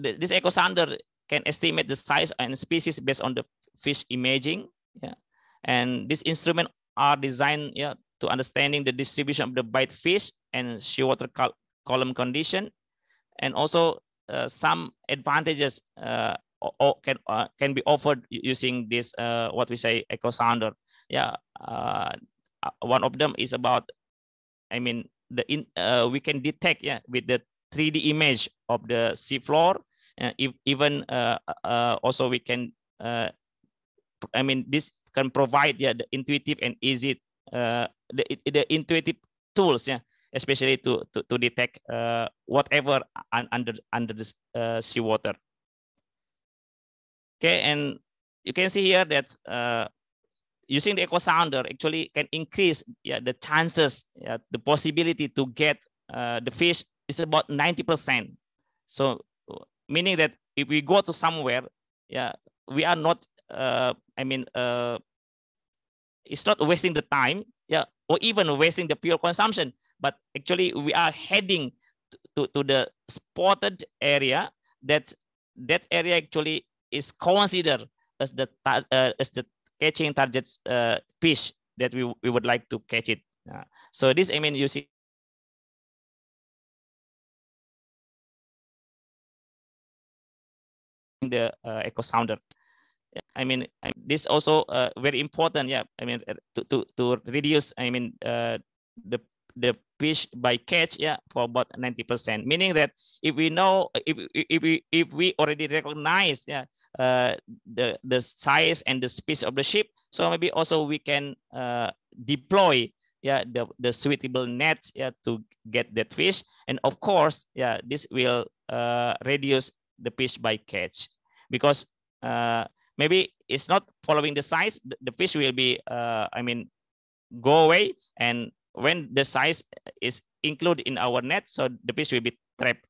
th this echo sounder can estimate the size and species based on the fish imaging yeah and these instrument are designed yeah to understanding the distribution of the bite fish and seawater col column condition and also uh, some advantages uh, can uh, can be offered using this what we say echo sounder. Yeah, one of them is about, I mean, the in we can detect yeah with the 3D image of the seafloor. Uh, if, even uh, uh, also we can, I mean, this can provide yeah, the intuitive and easy, the, the intuitive tools yeah, especially to to, to detect uh, whatever under under the uh, seawater. Okay, and you can see here that uh, using the echo sounder actually can increase yeah, the chances, yeah, the possibility to get uh, the fish is about 90%. So meaning that if we go to somewhere, yeah, we are not, uh, I mean, uh, it's not wasting the time, yeah, or even wasting the fuel consumption but actually we are heading to, to the spotted area that that area actually is considered as the uh, as the catching target uh, fish that we, we would like to catch it. Uh, so this I mean you see the uh, echo sounder. I mean this also uh, very important. Yeah, I mean uh, to to to reduce I mean uh, the the fish by catch yeah for about 90% meaning that if we know if if we if we already recognize yeah uh, the the size and the speed of the ship so maybe also we can uh, deploy yeah the, the suitable nets yeah to get that fish and of course yeah this will uh, reduce the fish by catch because uh, maybe it's not following the size the, the fish will be uh, i mean go away and when the size is included in our net, so the fish will be trapped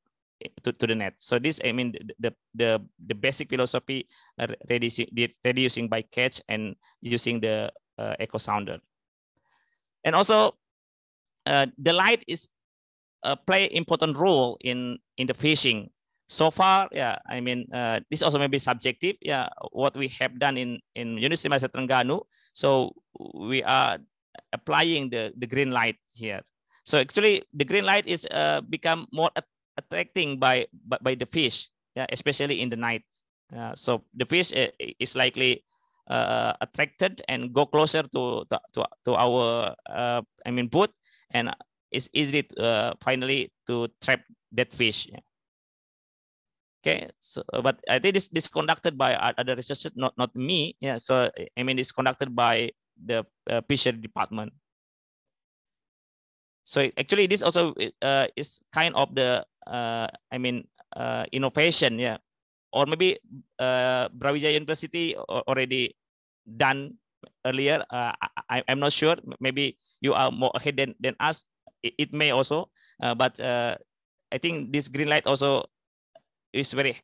to, to the net. So this, I mean, the the the basic philosophy uh, reducing reducing by catch and using the uh, echo sounder, and also uh, the light is uh, play important role in in the fishing. So far, yeah, I mean, uh, this also may be subjective. Yeah, what we have done in in University of Terengganu, so we are applying the, the green light here. So actually, the green light is uh, become more attracting by, by, by the fish, yeah, especially in the night. Uh, so the fish uh, is likely uh, attracted and go closer to to, to our uh, I mean boat, and it's easy uh, finally to trap that fish. Yeah. Okay, so uh, but I think this this conducted by other researchers, not not me. Yeah, so I mean it's conducted by the uh, fishery department. So it, actually, this also uh, is kind of the uh, I mean uh, innovation, yeah, or maybe uh, Brawijaya University already done earlier. Uh, I, I'm not sure. Maybe you are more ahead than, than us. It, it may also, uh, but uh, I think this green light also is very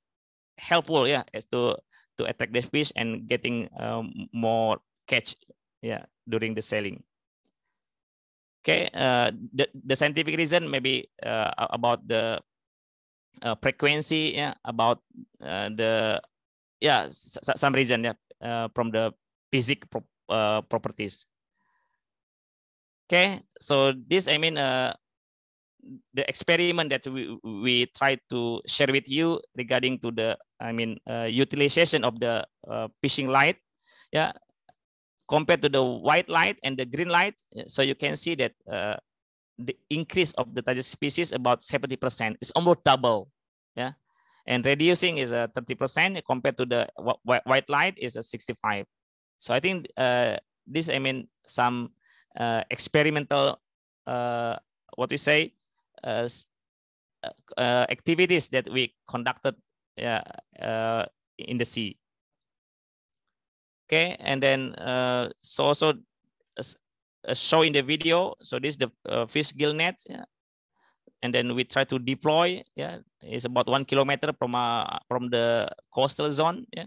helpful. Yeah, as to to attract the fish and getting um, more catch yeah during the selling okay uh, the, the scientific reason maybe uh, about the uh, frequency yeah about uh, the yeah some reason yeah uh, from the physic pro uh, properties okay so this i mean the experiment that we we try to share with you regarding to the i mean utilization of the fishing light yeah compared to the white light and the green light. So you can see that uh, the increase of the target species about 70%. is almost double. Yeah. And reducing is a uh, 30% compared to the white light is a uh, 65. So I think uh, this, I mean, some uh, experimental, uh, what we say, uh, uh, uh, activities that we conducted uh, uh, in the sea okay and then uh, so also uh, show in the video so this is the uh, fish gill net yeah. and then we try to deploy yeah it's about one kilometer from uh, from the coastal zone yeah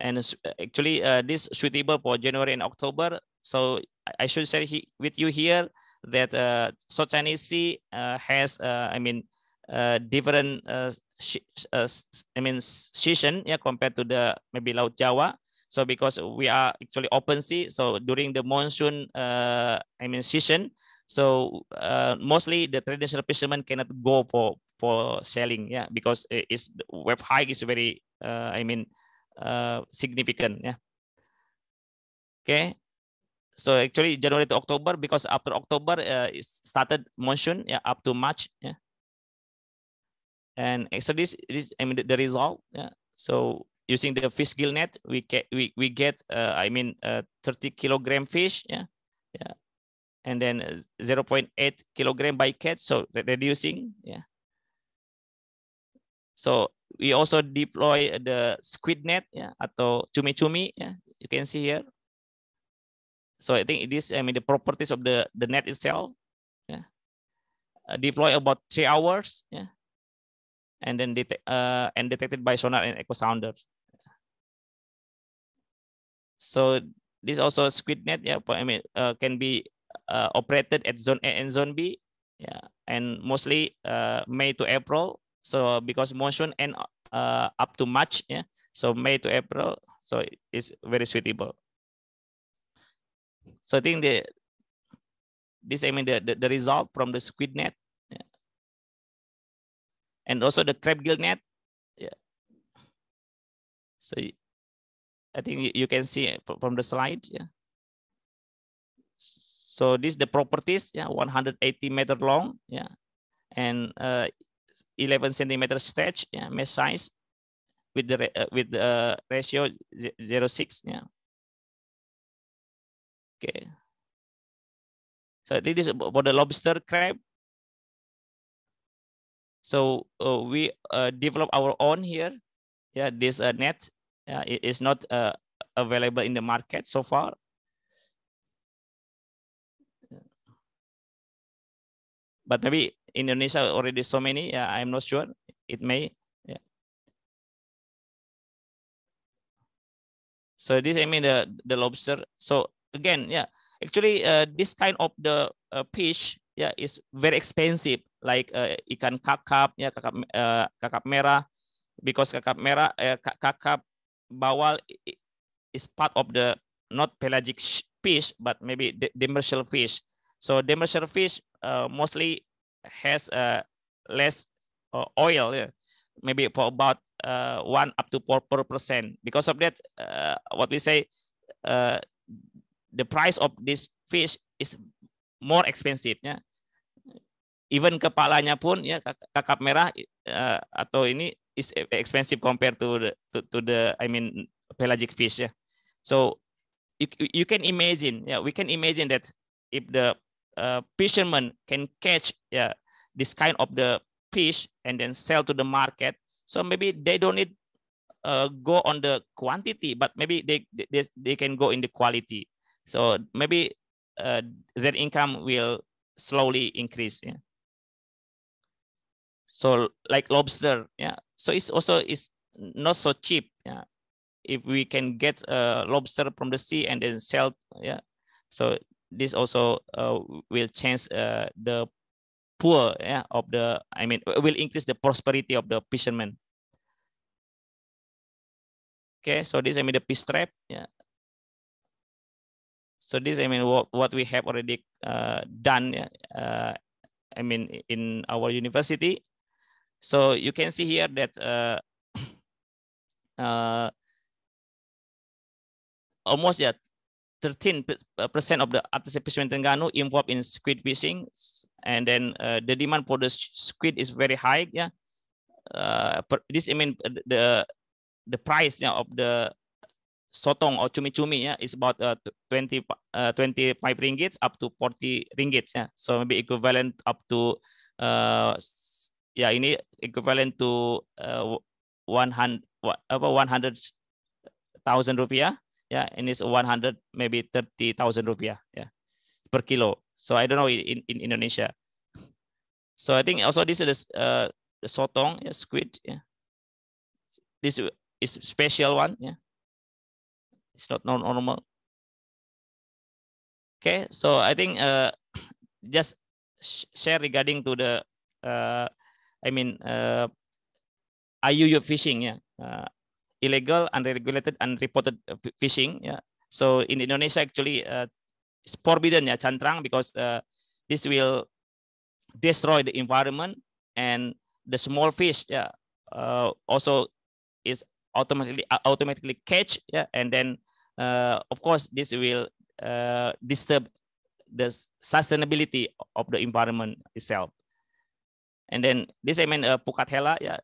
and actually uh, this suitable for january and october so i should say he, with you here that uh, south chinese sea uh, has uh, i mean uh, different uh, I mean season yeah compared to the maybe Laut Jawa. So because we are actually open sea, so during the monsoon uh, I mean season, so uh, mostly the traditional fishermen cannot go for for selling yeah because it's web hike is very uh, I mean uh, significant yeah. Okay, so actually January to October because after October uh, it started monsoon yeah up to March yeah and eh, so this is I mean the result. Yeah. So using the fish gill net, we get we we get uh, I mean uh, 30 kilogram fish. Yeah, yeah, and then uh, 0 0.8 kilogram by catch. So reducing. Yeah. So we also deploy the squid net yeah, atau cumi-cumi. Yeah, you can see here. So I think it is I mean the properties of the the net itself. Yeah. Uh, deploy about three hours. Yeah and then det- uh, and detected by sonar and echo sounder. So this also squid net, yeah, I mean, uh, can be uh, operated at zone A and zone B, yeah, and mostly uh, May to April. So because monsoon and uh, up to March, yeah, so May to April, so it's very suitable. So I think the this I mean the, the, the result from the squid net and also the crab gill net. Yeah. So I think you can see from the slide. Yeah. So this the properties. Yeah, 180 meter long. Yeah, and uh, 11 centimeter stretch. Yeah, mesh size with the uh, with the uh, ratio 0, 0.6. Yeah. Okay. So this is for the lobster crab. So uh, we uh, develop our own here. Yeah, this uh, net is not available in the market so far. But maybe Indonesia already so many. I'm not sure. It may Yeah. So this, I mean, the, the lobster. So again, yeah, actually, uh, this kind of the uh, fish, yeah, is very expensive. like uh, ikan kakap ya kakap uh, kakap merah because kakap merah uh, kakap bawal is part of the not pelagic fish but maybe demersal fish so demersal fish uh, mostly has uh, less uh, oil yeah. maybe for about uh, one up to four per percent because of that uh, what we say uh, the price of this fish is more expensive yeah even kepalanya pun ya kakap merah uh, atau ini is expensive compared to the to, to the I mean pelagic fish ya. So you, you can imagine yeah we can imagine that if the uh, eh, fishermen can catch yeah this kind of the fish and then sell to the market so maybe they don't need uh, go on the quantity, but maybe they, they they can go in the quality. So maybe uh, their income will slowly increase. Yeah so like lobster yeah so it's also it's not so cheap yeah if we can get a uh, lobster from the sea and then sell yeah so this also uh, will change uh, the poor yeah of the i mean uh, will increase the prosperity of the fishermen okay so this i mean the fish trap yeah so this i mean what, what we have already uh, done yeah, uh, i mean in our university so you can see here that uh, [COUGHS] uh almost yeah, 13% uh, of the artisan in Terengganu involved in squid fishing. And then uh, the demand for the squid is very high. Yeah. Uh, this I mean the the price yeah, of the sotong or cumi-cumi yeah, is about uh, 20, uh, 25 ringgits up to 40 ringgits. Yeah. So maybe equivalent up to uh, ya ini equivalent to uh, one hundred apa hundred thousand rupiah ya yeah, and it's 100 maybe thirty thousand rupiah ya yeah, per kilo so I don't know in, in Indonesia so I think also this is uh, the sotong yeah, squid yeah this is special one yeah it's not normal okay so I think uh, just share regarding to the uh, I mean, uh, IUU fishing, yeah, uh, illegal, unregulated, unreported fishing, yeah. So in Indonesia, actually, uh, it's forbidden, yeah, cantrang, because uh, this will destroy the environment and the small fish, yeah, uh, also is automatically uh, automatically catch, yeah, and then uh, of course this will uh, disturb the sustainability of the environment itself. And then this I mean uh, Pukatela yeah,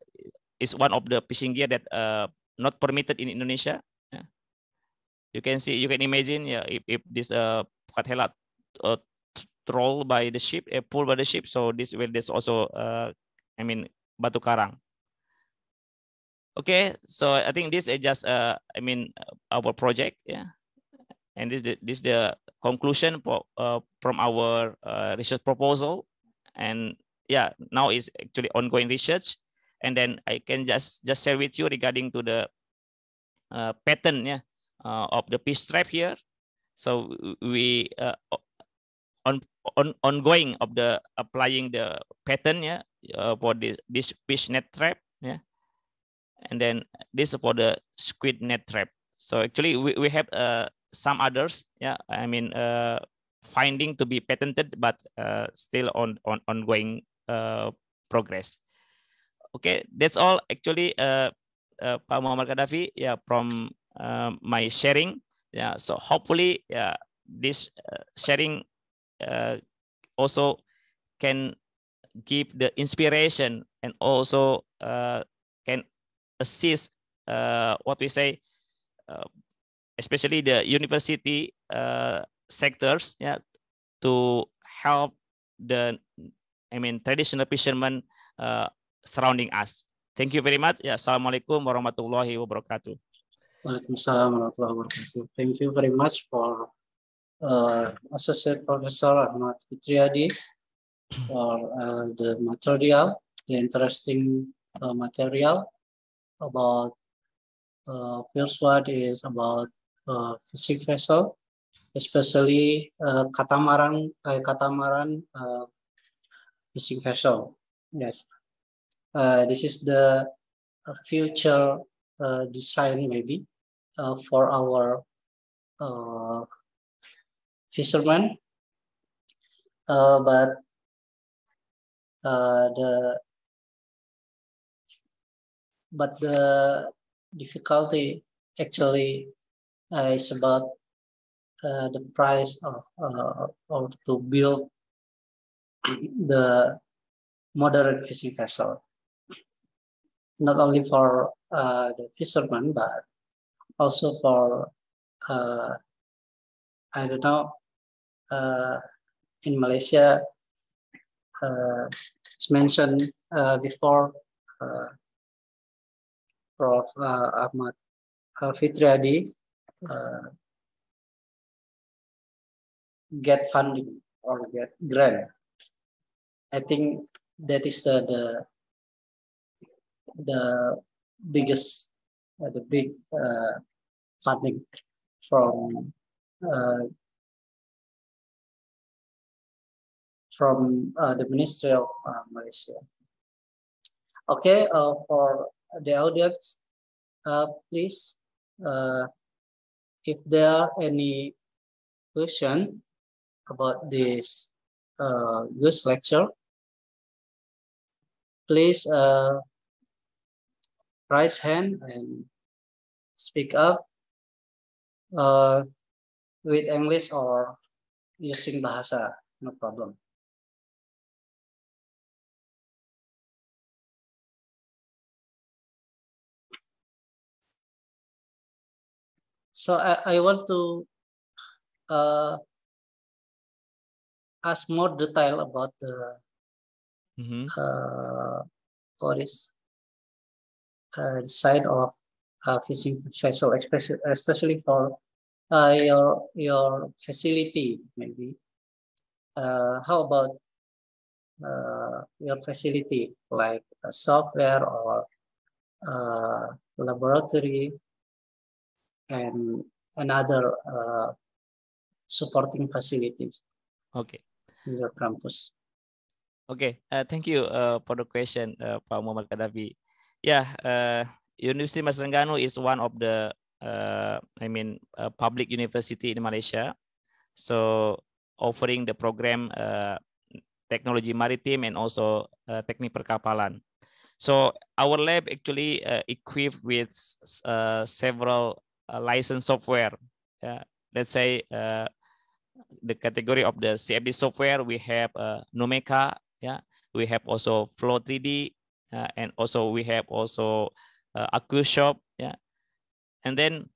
is one of the fishing gear that uh, not permitted in Indonesia. Yeah. You can see, you can imagine yeah, if, if this uh, Pukatela uh, troll by the ship, uh, pulled by the ship. So this will this also, uh, I mean, batu karang. Okay, so I think this is just, uh, I mean, uh, our project. Yeah, and this this is the conclusion for, uh, from our uh, research proposal, and yeah, now is actually ongoing research. And then I can just just share with you regarding to the uh, pattern yeah, uh, of the piece trap here. So we uh, on on ongoing of the applying the pattern yeah uh, for this this fish net trap yeah, and then this for the squid net trap. So actually we we have uh, some others yeah I mean uh, finding to be patented but uh, still on on ongoing uh, progress. Okay, that's all actually, uh, uh, Pak Muhammad Gaddafi, yeah, from uh, my sharing. Yeah, so hopefully yeah, this uh, sharing uh, also can give the inspiration and also uh, can assist uh, what we say, uh, especially the university uh, sectors yeah, to help the I mean traditional fishermen uh, surrounding us. Thank you very much. Ya, assalamualaikum warahmatullahi wabarakatuh. Waalaikumsalam warahmatullahi wabarakatuh. Thank you very much for uh, Associate Professor Ahmad Fitriadi for uh, the material, the interesting uh, material about uh, first one is about uh, fishing vessel, especially uh, catamaran, uh, catamaran uh, fishing vessel. Yes, uh, this is the uh, future uh, design maybe uh, for our uh, fishermen. Uh, but uh, the but the difficulty actually uh, is about uh, the price of uh, or to build the moderate fishing vessel, not only for uh, the fishermen, but also for, uh, I don't know, uh, in Malaysia, As uh, mentioned uh, before uh, Prof. Ahmad Fitriadi, get funding or get grant I think that is uh, the the biggest uh, the big uh, funding from uh, from uh, the Ministry of uh, Malaysia. Okay, uh, for the audience, uh, please, uh, if there are any question about this uh, this lecture, please uh, raise hand and speak up uh, with English or using Bahasa, no problem. So I, I want to uh, us more detail about the mm-hmm. uh, uh, side of uh, fishing So especially especially for uh, your your facility maybe. Uh, how about uh, your facility like software or uh, laboratory and another uh, supporting facilities. Okay in your campus? Okay, uh, thank you uh, for the question, uh, Pak Muhammad Gaddafi. Yeah, uh, University Mas Terengganu is one of the, uh, I mean, uh, public university in Malaysia. So offering the program uh, technology maritime and also uh, perkapalan. So our lab actually uh, equipped with uh, several uh, licensed software. let's say uh, the category of the CFD software, we have uh, yeah, we have also Flow 3D, uh, and also we have also uh, AccuShop, yeah. And then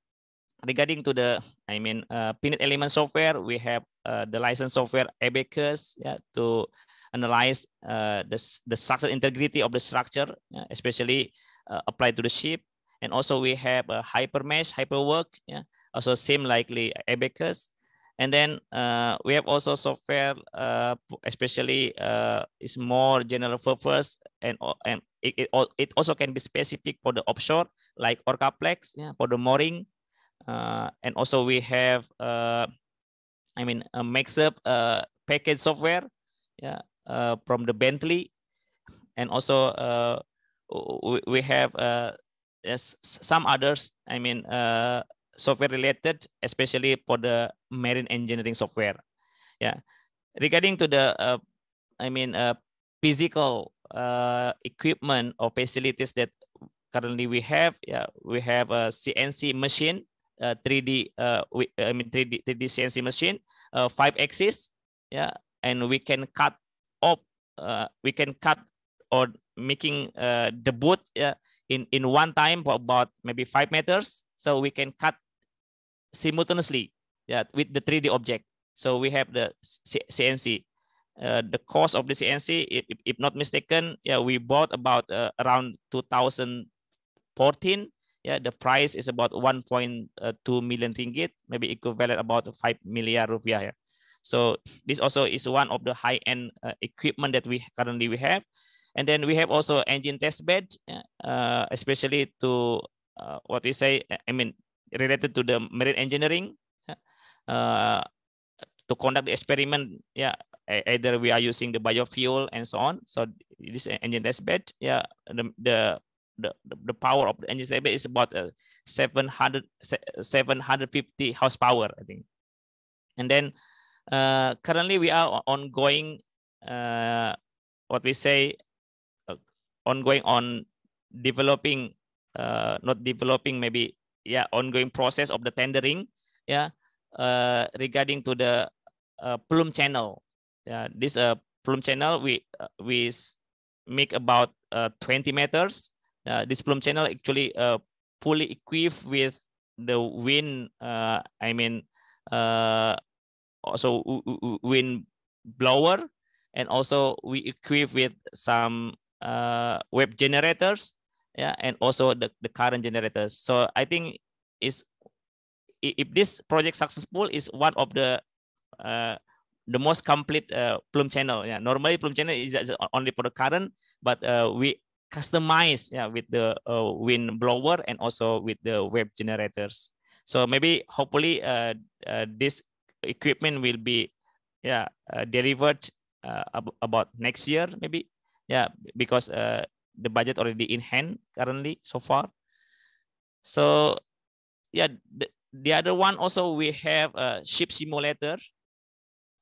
regarding to the, I mean, uh, Pinit Element software, we have uh, the license software Abacus, yeah, to analyze uh, the, the structure integrity of the structure, yeah, especially uh, applied to the ship. And also we have a uh, hypermesh, hyperwork, yeah, also same likely Abacus. And then uh, we have also software, uh, especially uh, is more general purpose and, uh, and it, it, it also can be specific for the offshore like Orcaplex yeah, for the mooring. Uh, and also we have, uh, I mean, a mix-up uh, package software yeah, uh, from the Bentley. And also uh, we, we have uh, yes, some others, I mean, uh, software related, especially for the marine engineering software. Yeah, regarding to the, uh, I mean, uh, physical uh, equipment or facilities that currently we have. Yeah, we have a CNC machine, 3D, uh, uh, we, I mean, 3D, 3D CNC machine, uh, five axis. Yeah, and we can cut up. we can cut or making uh, the boot uh, in in one time for about maybe five meters so we can cut simultaneously yeah, with the 3d object so we have the cnc uh, the cost of the cnc if, if not mistaken yeah we bought about uh, around 2014 yeah the price is about uh, 1.2 million ringgit maybe equivalent about 5 million rupiah yeah. so this also is one of the high-end uh, equipment that we currently we have and then we have also engine test bed, uh, especially to uh, what we say, I mean, related to the marine engineering, uh, to conduct the experiment, yeah, either we are using the biofuel and so on. So this engine test bed, yeah, the, the the, the power of the engine test bed is about uh, 700, 750 horsepower, I think. And then uh, currently we are ongoing, uh, what we say, ongoing on developing uh, not developing maybe yeah ongoing process of the tendering yeah uh, regarding to the uh, plume channel yeah this uh, plume channel we uh, we make about uh, 20 meters uh, this plume channel actually uh, fully equipped with the wind uh, i mean uh, also wind blower and also we equip with some uh, web generators yeah and also the, the current generators so i think is if this project successful is one of the uh, the most complete uh, plume channel yeah normally plume channel is only for the current but uh, we customize yeah with the uh, wind blower and also with the web generators so maybe hopefully uh, uh this equipment will be yeah uh, delivered uh, ab about next year maybe yeah because uh, the budget already in hand currently so far so yeah the, the other one also we have a uh, ship simulator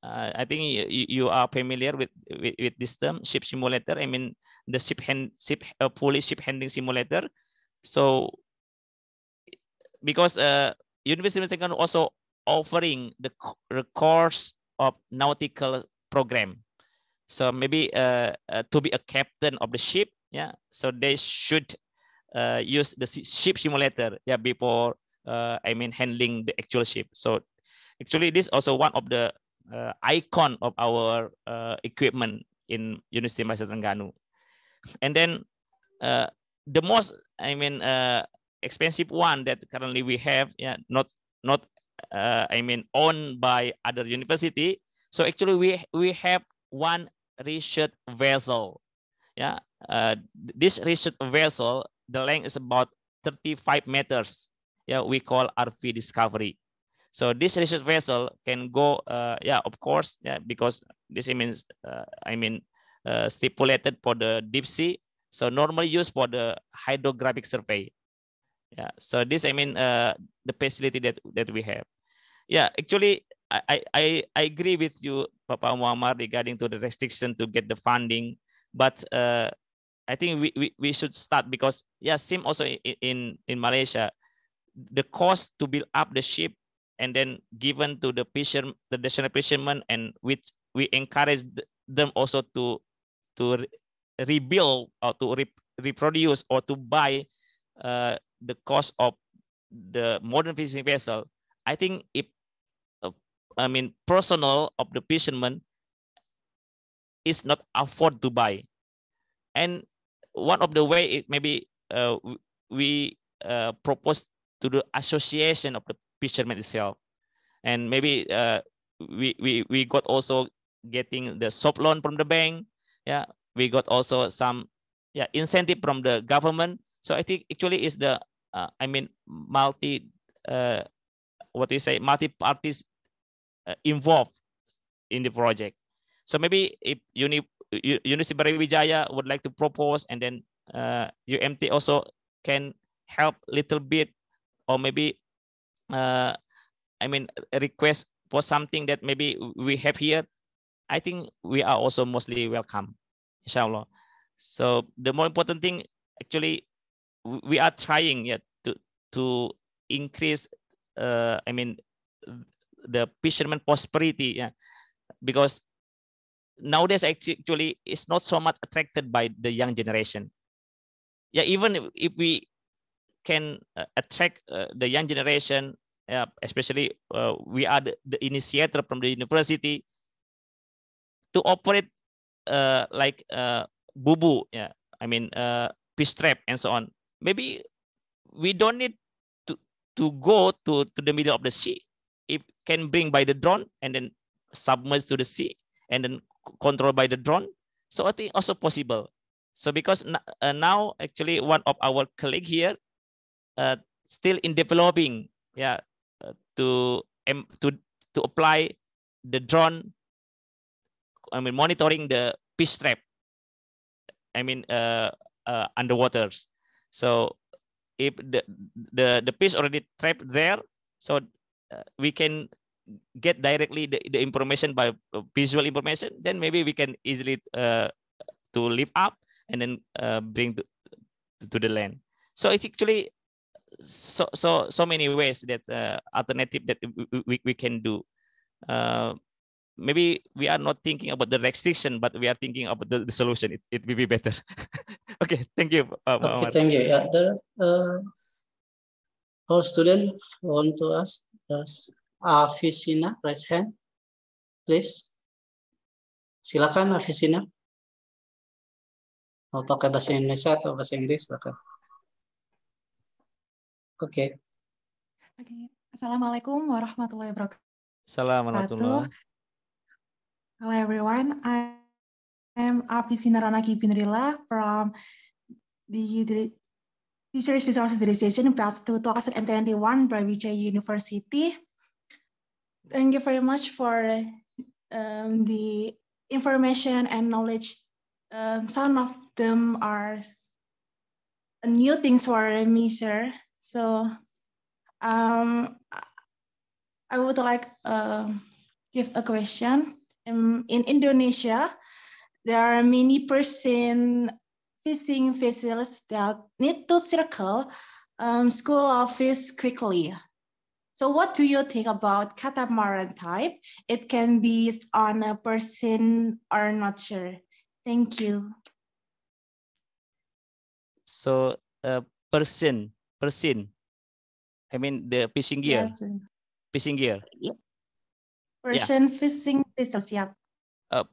uh, i think you, you are familiar with, with, with this term ship simulator i mean the ship hand ship uh, police ship handling simulator so because uh university of michigan also offering the, the course of nautical program so maybe uh, uh, to be a captain of the ship, yeah. So they should uh, use the ship simulator, yeah, before uh, I mean handling the actual ship. So actually, this is also one of the uh, icon of our uh, equipment in University of Terengganu. And then the most, I mean, expensive one that currently we have, yeah, not not uh, I mean owned by other university. So actually we we have one Research vessel. Yeah, uh, this research vessel, the length is about 35 meters. Yeah, we call RV discovery. So this research vessel can go, uh, yeah, of course, yeah, because this means, uh, I mean, uh, stipulated for the deep sea. So normally used for the hydrographic survey. Yeah, so this, I mean, uh, the facility that, that we have. Yeah, actually, I, I, I agree with you, Papa Muammar, regarding to the restriction to get the funding. But uh, I think we, we, we should start because, yeah, same also in, in, in Malaysia, the cost to build up the ship and then given to the fisher the national fishermen, and which we encourage them also to to re rebuild or to re reproduce or to buy uh, the cost of the modern fishing vessel. I think if I mean, personal of the fisherman is not afford to buy. And one of the way it maybe uh, we uh, propose to the association of the fishermen itself. And maybe uh, we, we, we got also getting the soft loan from the bank. Yeah, we got also some yeah, incentive from the government. So I think actually is the, uh, I mean, multi, uh, what do you say, multi-parties uh, involved in the project. So maybe if Uni, University Brawijaya would like to propose and then uh, UMT also can help little bit or maybe uh, I mean request for something that maybe we have here, I think we are also mostly welcome, inshallah. So the more important thing, actually, we are trying yet to to increase. Uh, I mean, the fisherman prosperity yeah because nowadays actually it's not so much attracted by the young generation yeah even if we can uh, attract uh, the young generation yeah, especially uh, we are the, the, initiator from the university to operate uh, like bubu yeah i mean fish trap and so on maybe we don't need to to go to to the middle of the sea it can bring by the drone and then submerge to the sea and then control by the drone. So I think also possible. So because uh, now actually one of our colleague here uh, still in developing, yeah, uh, to um, to to apply the drone. I mean monitoring the fish trap. I mean uh, uh, underwaters. So if the the the fish already trapped there, so uh, we can get directly the, the information by uh, visual information, then maybe we can easily uh, to lift up and then uh, bring to, to the land. So it's actually so so so many ways that uh, alternative that we, we can do. Uh, maybe we are not thinking about the restriction, but we are thinking about the, the solution. It, it will be better. [LAUGHS] okay, thank you. Uh, okay, thank you. Yeah, there, uh, our student want to ask. Yes. Avicenna, raise hand, please. Silakan Avicenna. Mau pakai bahasa Indonesia atau bahasa Inggris, silakan. Oke. Okay. Oke. Okay. Assalamualaikum warahmatullahi wabarakatuh. Assalamualaikum. Hello everyone. I am Avicenna Ronaki Pindrila from the Research Resources Decision 2021 by Vijay University. Thank you very much for um, the information and knowledge. Um, some of them are new things for me, sir. So um, I would like uh, give a question. Um, in Indonesia, there are many person facing faces that need to circle um, school office quickly. So what do you think about catamaran type? It can be on a person or not sure. Thank you. So uh, person, person. I mean the fishing gear. Yes. Fishing gear. Yeah. Person yeah. fishing vessels, yeah. Uh,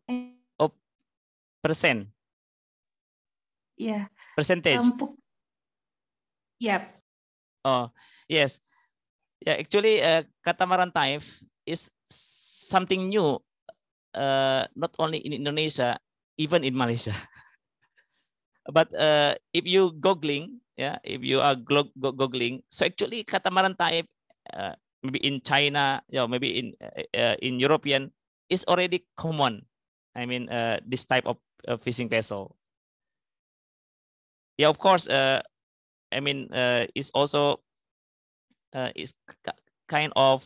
oh, oh. percent. Yeah. Percentage. Um, yeah. Oh, yes. Yeah, actually, uh, catamaran dive is something new, uh, not only in Indonesia, even in Malaysia. [LAUGHS] but uh, if you googling, yeah, if you are googling, so actually catamaran dive, uh, maybe in China, you know, maybe in uh, uh, in European, is already common. I mean, uh, this type of uh, fishing vessel yeah of course uh, i mean uh, it's also uh, it's kind of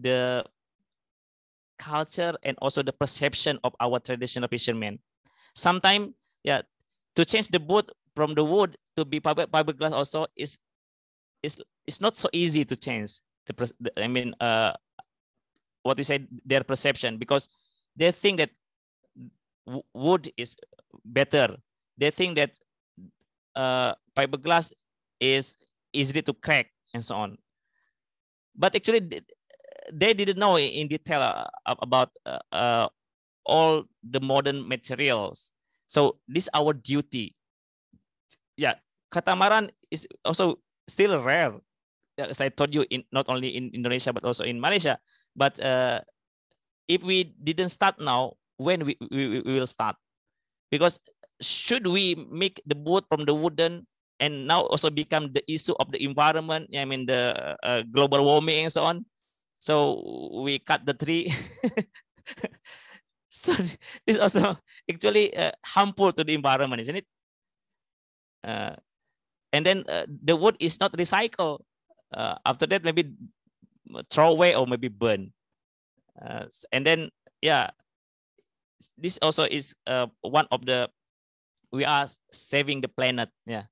the culture and also the perception of our traditional fishermen sometimes yeah to change the boat from the wood to be fiber, fiberglass also is is it's not so easy to change the, the i mean uh what we say their perception because they think that wood is better they think that uh, fiberglass is easy to crack and so on. But actually, they didn't know in detail uh, about uh, uh, all the modern materials. So this our duty. Yeah, catamaran is also still rare. As I told you, in not only in Indonesia but also in Malaysia. But uh, if we didn't start now, when we, we, we will start? Because should we make the boat from the wooden and now also become the issue of the environment i mean the uh, global warming and so on so we cut the tree [LAUGHS] so this also actually uh, harmful to the environment isn't it uh, and then uh, the wood is not recycled uh, after that maybe throw away or maybe burn uh, and then yeah this also is one of the we are saving the planet. Yeah,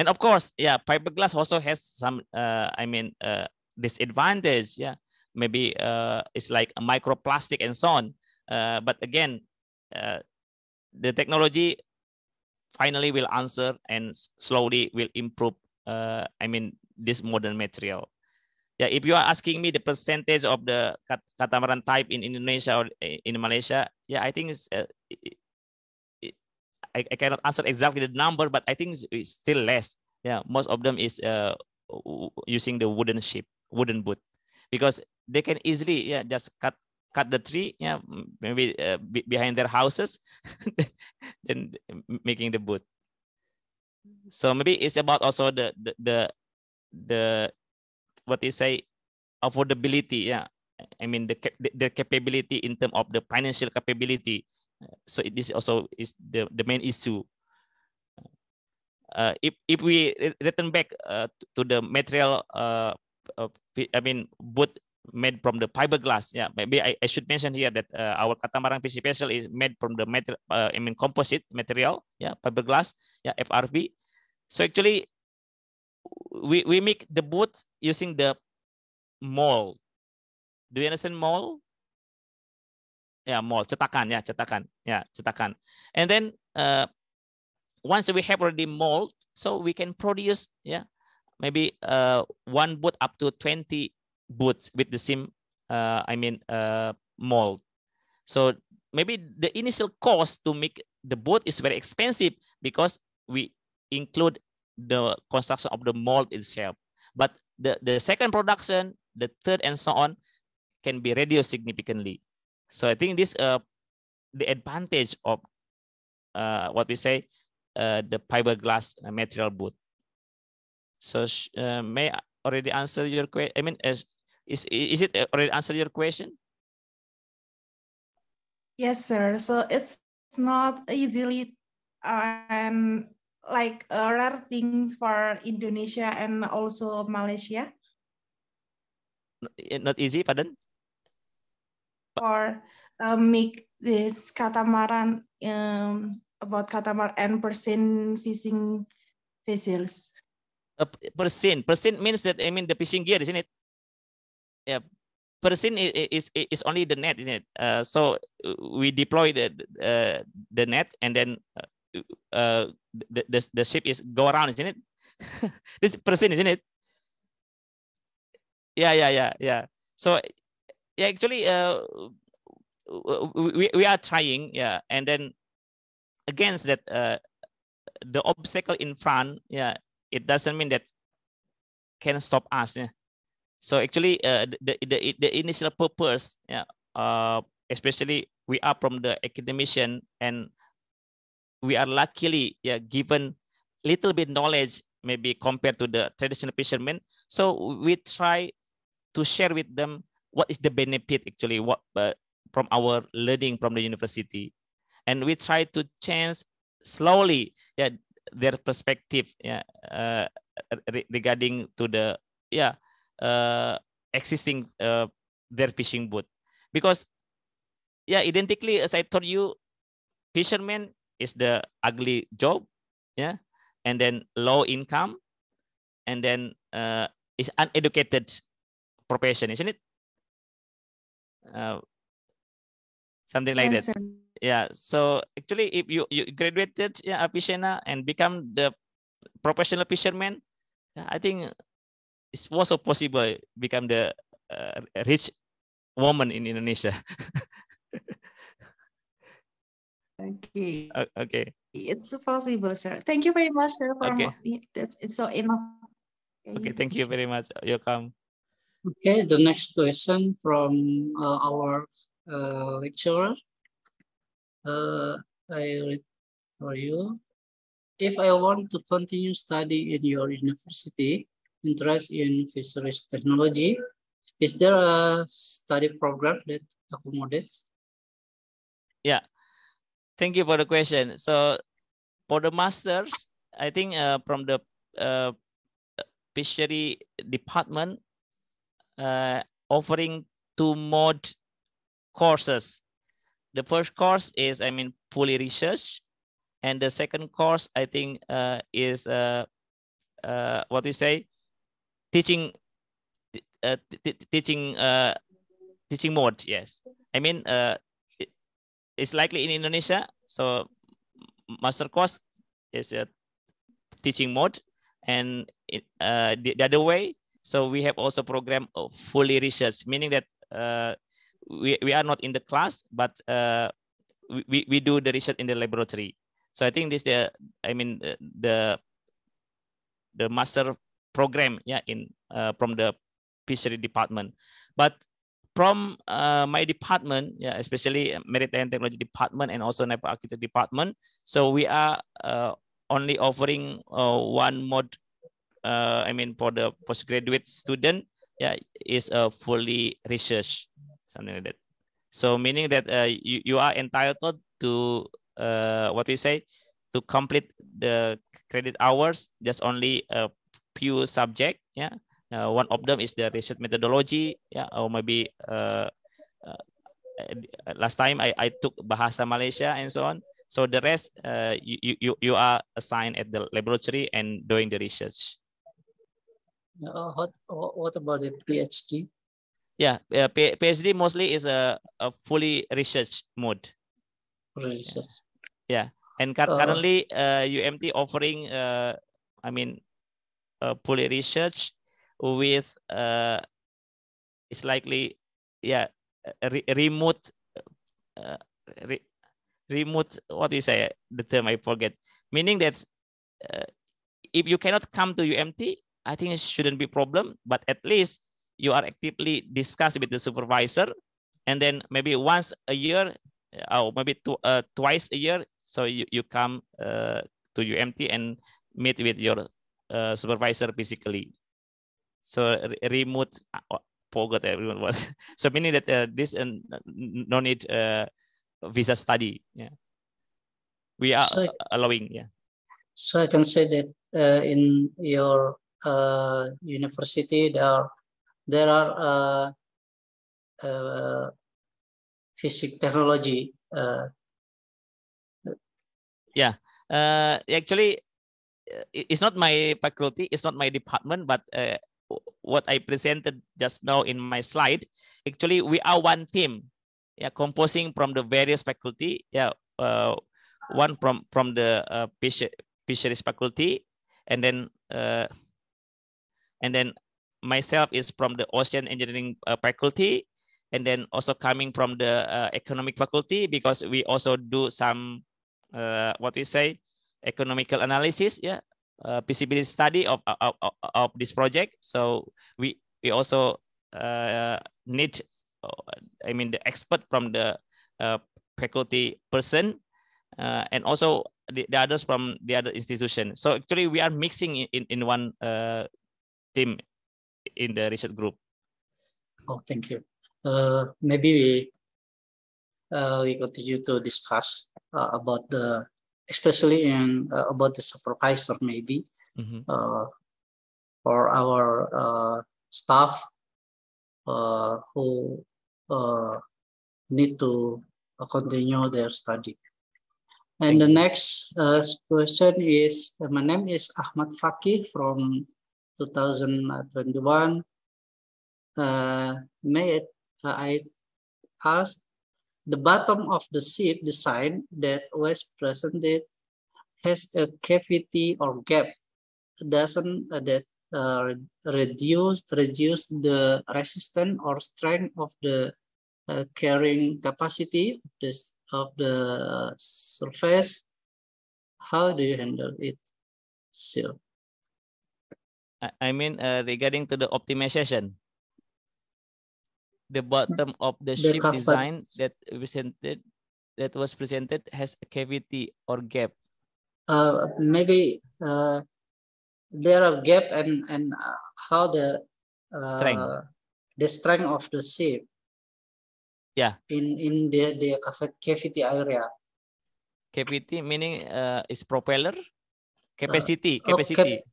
and of course, yeah, fiberglass also has some. Uh, I mean, uh, disadvantage. Yeah, maybe uh, it's like a microplastic and so on. Uh, but again, uh, the technology finally will answer and slowly will improve. Uh, I mean, this modern material. Yeah, if you are asking me the percentage of the cat catamaran type in Indonesia or eh, in Malaysia, yeah, I think it's uh, I, I cannot answer exactly the number, but I think it's still less. Yeah, most of them is uh, using the wooden ship, wooden boot, because they can easily yeah just cut cut the tree yeah maybe uh, behind their houses, then [LAUGHS] making the boot. So maybe it's about also the the the, the what you say affordability. Yeah, I mean the the capability in terms of the financial capability so it, this also is the, the main issue. Uh, if if we return back uh, to the material, uh, I mean wood made from the fiberglass. Yeah, maybe I, I should mention here that uh, our Katamarang PC Special is made from the material, uh, I mean composite material. Yeah, fiberglass. Yeah, FRV. So actually, we we make the boat using the mold. Do you understand mold? yeah mall cetakan yeah cetakan yeah cetakan and then uh, once we have already mold so we can produce yeah maybe uh, one boot up to 20 boots with the same uh, i mean uh, mold so maybe the initial cost to make the boot is very expensive because we include the construction of the mold itself but the the second production the third and so on can be reduced significantly so I think this uh, the advantage of uh, what we say uh, the fiberglass material boot. So uh, may I already answer your question? I mean, is, is, is it uh, already answer your question? Yes, sir. So it's not easily um, like uh, rare things for Indonesia and also Malaysia. Not eh, easy, pardon? or uh, make this catamaran um, about catamaran and percent fishing vessels. Uh, percent percent means that I mean the fishing gear, isn't it? Yeah, percent is, is is only the net, isn't it? Uh, so uh, we deploy the uh, the net and then uh, uh, the, the the ship is go around, isn't it? [LAUGHS] this percent, isn't it? Yeah, yeah, yeah, yeah. So yeah, actually, uh, we, we are trying, yeah, and then against that, uh, the obstacle in front, yeah, it doesn't mean that can stop us. Yeah. So actually, uh, the, the the initial purpose, yeah, uh, especially we are from the academician and we are luckily yeah, given little bit knowledge maybe compared to the traditional fishermen. So we try to share with them what is the benefit actually what uh, from our learning from the university and we try to change slowly yeah their perspective yeah uh, re regarding to the yeah uh, existing uh, their fishing boat because yeah identically as i told you fisherman is the ugly job yeah and then low income and then uh, is uneducated profession isn't it uh, something like yes, that. Sir. Yeah. So actually, if you, you graduated yeah, Apishena and become the professional fisherman, I think it's also possible become the uh, rich woman in Indonesia. okay. Okay. It's possible, sir. Thank you very much, sir. For okay. That's so enough. Okay. okay. Thank you very much. You're welcome. Okay, the next question from uh, our uh, lecturer. Uh, I read for you. If I want to continue study in your university, interest in fisheries technology, is there a study program that accommodates? Yeah, thank you for the question. So for the masters, I think uh, from the uh, fishery department, uh, offering two mod courses. The first course is, I mean, fully research. And the second course, I think, uh, is uh, uh, what we say, teaching, uh, teaching, uh, teaching mode. Yes, I mean, uh, it's likely in Indonesia. So, master course is a uh, teaching mode, and it, uh, the, the other way so we have also program fully research, meaning that uh, we, we are not in the class, but uh, we, we do the research in the laboratory. So I think this the I mean the the master program yeah in uh, from the fishery department, but from uh, my department, yeah, especially maritime technology department and also naval architecture department. So we are uh, only offering uh, one mod uh, I mean, for the postgraduate student, yeah, is a fully research, something like that. So meaning that uh, you, you are entitled to uh, what we say to complete the credit hours, just only a few subject. Yeah, uh, one of them is the research methodology. Yeah, or maybe uh, uh last time I, I took Bahasa Malaysia and so on. So the rest, uh, you, you, you are assigned at the laboratory and doing the research. Uh, what, what about a PhD? Yeah, uh, PhD mostly is a, a fully research mode. Research. Yeah, yeah. and cu uh, currently uh, UMT offering, uh, I mean, uh, fully research with uh, it's likely, yeah, uh, re remote, uh, re remote. What do you say? The term I forget. Meaning that uh, if you cannot come to UMT, I think it shouldn't be problem, but at least you are actively discussed with the supervisor. And then maybe once a year, uh, or maybe two, uh, twice a year, so you, you come uh, to UMT and meet with your uh, supervisor physically. So remote, uh, forgot everyone was. [LAUGHS] so meaning that uh, this and uh, no need visa study. Yeah, we are so allowing. Yeah. So I can say that in your uh, university, there are, there are uh, uh, physics technology. Uh, yeah, uh, actually, uh, it's not my faculty, it's not my department, but what I presented just now in my slide, actually, we are one team. Yeah, composing from the various faculty. Yeah, one from from the uh, fisheries faculty, and then uh, and then myself is from the Ocean Engineering uh, faculty, and then also coming from the uh, economic faculty because we also do some uh, what we say economical analysis, yeah, uh, feasibility study of, of, of, this project. So we we also uh, need, uh, I mean, the expert from the uh, faculty person, and also the, the others from the other institution. So actually, we are mixing in in, in one team in the research group. Oh, thank you. Uh, maybe we uh, we continue to discuss uh, about the especially in uh, about the supervisor maybe mm-hmm. uh, for our uh, staff uh, who uh, need to continue their study. And the next uh, question is, uh, my name is Ahmad Fakih from 2021, uh, May it, uh, I asked the bottom of the ship design that was presented has a cavity or gap doesn't uh, that uh, reduce reduce the resistance or strength of the uh, carrying capacity of this of the surface how do you handle it sure I mean uh, regarding to the optimization. The bottom of the, the ship design that presented that was presented has a cavity or gap. Uh, maybe uh, there are gap and and uh, how the uh, strength the strength of the ship. Yeah. In in the the cavity area. Cavity meaning uh, is propeller capacity uh, capacity. Oh, cap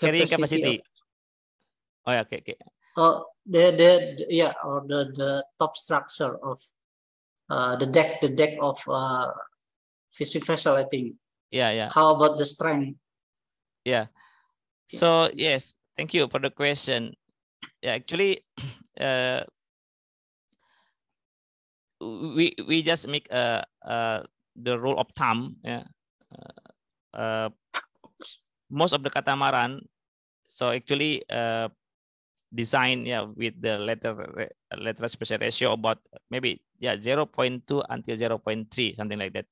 carrying capacity. capacity. Of, oh yeah, okay, okay. Oh, the, the, yeah, or the the top structure of uh, the deck, the deck of uh, physical vessel, I think. Yeah, yeah. How about the strength? Yeah. So yes, thank you for the question. Yeah, actually, [CLEARS THROAT] uh, we we just make uh, uh the rule of thumb. Yeah. Uh, uh most of the catamaran so actually uh, design yeah with the letter letter special ratio about maybe yeah 0 0.2 until 0 0.3 something like that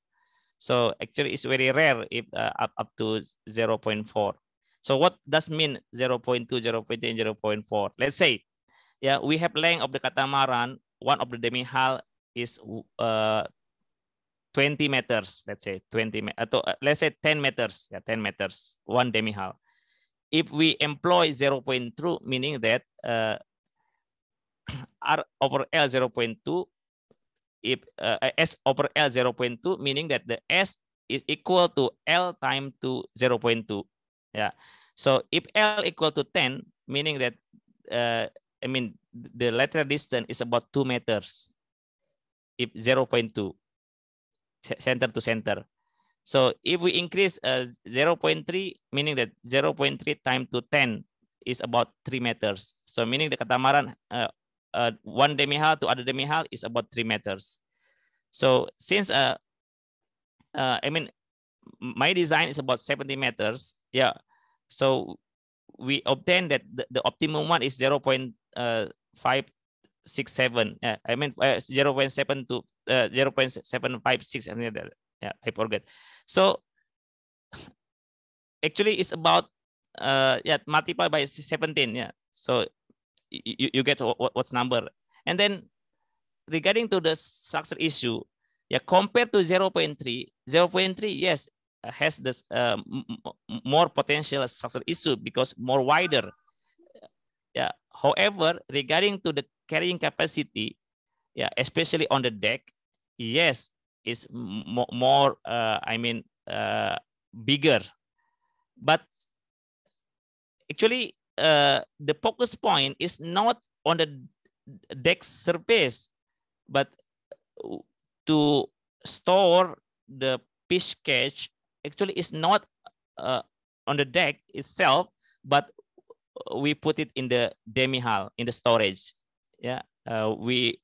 so actually it's very rare if uh, up, up to 0 0.4 so what does mean 0 0.2 0 0.3 and 0 0.4 let's say yeah we have length of the catamaran one of the demi hull is uh, 20 meters, let's say 20, uh, uh, let's say 10 meters, yeah, 10 meters, one demihalf. If we employ 0 0.2, meaning that uh, [CLEARS THROAT] R over L 0 0.2, if uh, S over L 0 0.2, meaning that the S is equal to L time to 0 0.2. Yeah. So if L equal to 10, meaning that, uh, I mean, the lateral distance is about two meters if 0 0.2 center to center. So if we increase uh, 0.3, meaning that 0.3 times to 10 is about 3 meters. So meaning the catamaran, uh, uh, one demihal to other demihal is about 3 meters. So since, uh, uh, I mean, my design is about 70 meters. Yeah. So we obtain that the, the optimum one is 0 uh, 0.567. Uh, I mean, uh, 0 0.7 to uh, 0.756 something like that yeah i forget so actually it's about uh yeah multiplied by 17 yeah so you, you get what, what's number and then regarding to the structure issue yeah compared to 0.3 0.3 yes uh, has this uh, more potential structure issue because more wider yeah however regarding to the carrying capacity yeah especially on the deck yes is more uh, i mean uh, bigger but actually uh, the focus point is not on the deck surface but to store the fish cage actually is not uh, on the deck itself but we put it in the demi hull in the storage yeah uh, we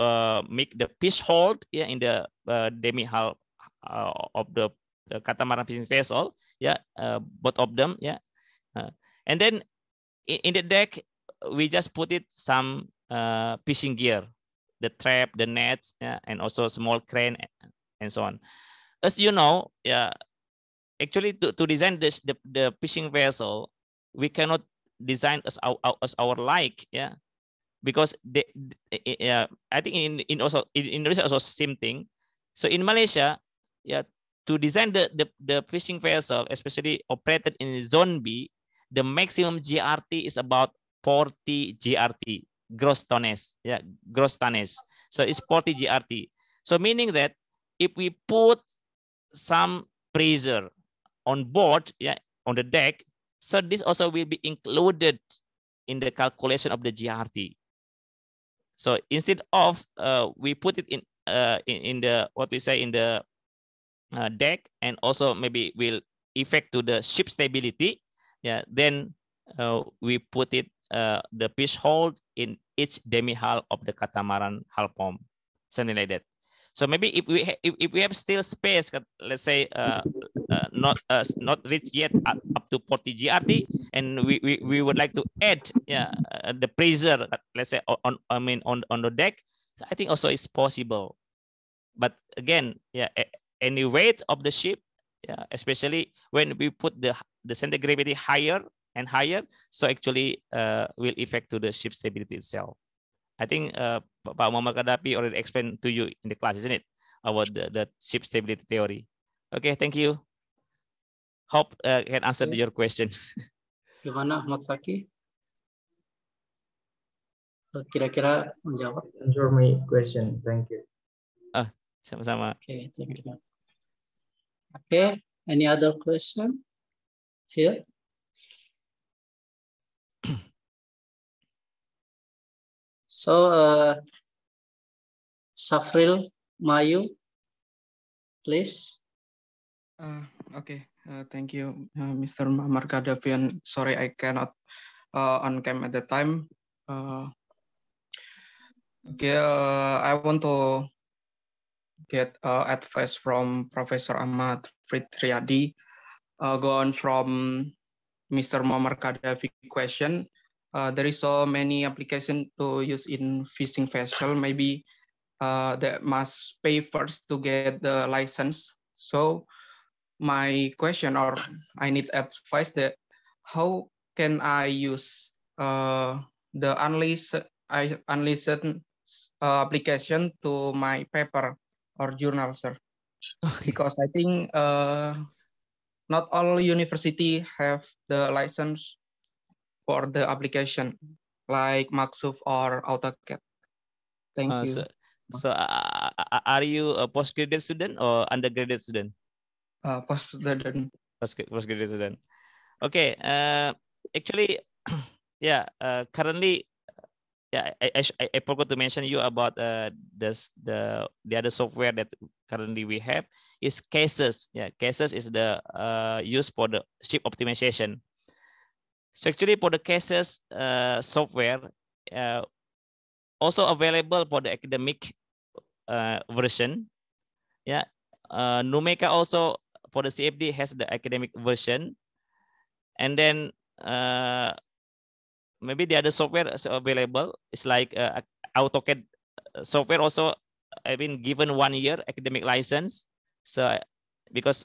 uh, make the fish hold yeah, in the uh, demi hull uh, of the uh, catamaran fishing vessel. Yeah, uh, both of them. Yeah, uh, and then in, in, the deck we just put it some uh, fishing gear, the trap, the nets, yeah, and also small crane and so on. As you know, yeah, actually to, to design this the, the fishing vessel, we cannot design as our, as our like. Yeah, because they, uh, I think in in also in Indonesia also same thing. So in Malaysia, yeah, to design the the, the fishing vessel, especially operated in zone B, the maximum GRT is about 40 GRT gross tonnage. Yeah, gross tonnage. So it's 40 GRT. So meaning that if we put some pressure on board, yeah, on the deck, so this also will be included in the calculation of the GRT. So instead of uh, we put it in, uh, in, in the what we say in the uh, deck and also maybe will effect to the ship stability. Yeah, then uh, we put it uh, the fish hold in each demi hull of the catamaran hull pump, something like that. So maybe if we if, if we have still space, let's say uh, uh, not uh, not reached yet up to 40 GRT, and we, we, we would like to add yeah, uh, the pressure, let's say on I mean on on the deck. So I think also it's possible, but again, yeah, any weight of the ship, yeah, especially when we put the the center gravity higher and higher, so actually uh, will affect to the ship stability itself. I think uh, Pak Muhammad Kadapi already explained to you in the class, isn't it? About the, the ship stability theory. Okay, thank you. Hope uh, can answer okay. your question. [LAUGHS] Gimana Ahmad Faki? Uh, kira-kira menjawab. Answer my question. Thank you. Ah, sama-sama. Okay, thank you. Okay, any other question here? So, uh, Safril Mayu, please. Uh, okay, uh, thank you, uh, Mr. Muhammad Gaddafi. sorry, I cannot uh, on cam at the time. Uh, okay, uh, I want to get uh, advice from Professor Ahmad Fritriadi. uh, gone from Mr. Muammar Gaddafi question. uh, there is so many application to use in fishing facial, Maybe uh, that must pay first to get the license. So my question or I need advice that how can I use uh, the unlicensed, unlisted uh, application to my paper or journal, sir? because I think uh, not all university have the license for the application like Maxuf or AutoCAD. Thank uh, you. So, so uh, are you a postgraduate student or undergraduate student? Uh, postgraduate. Postgraduate student. Okay. Uh, actually, [CLEARS THROAT] yeah. Uh, currently, yeah. I, I, I forgot to mention you about uh this the the other software that currently we have is Cases. Yeah, Cases is the uh used for the ship optimization. So actually for the cases uh, software, uh, also available for the academic uh, version. Yeah, uh, Numeka also for the CFD has the academic version. And then uh, maybe the other software is available. It's like uh, AutoCAD uh, software also I've been given one year academic license. So because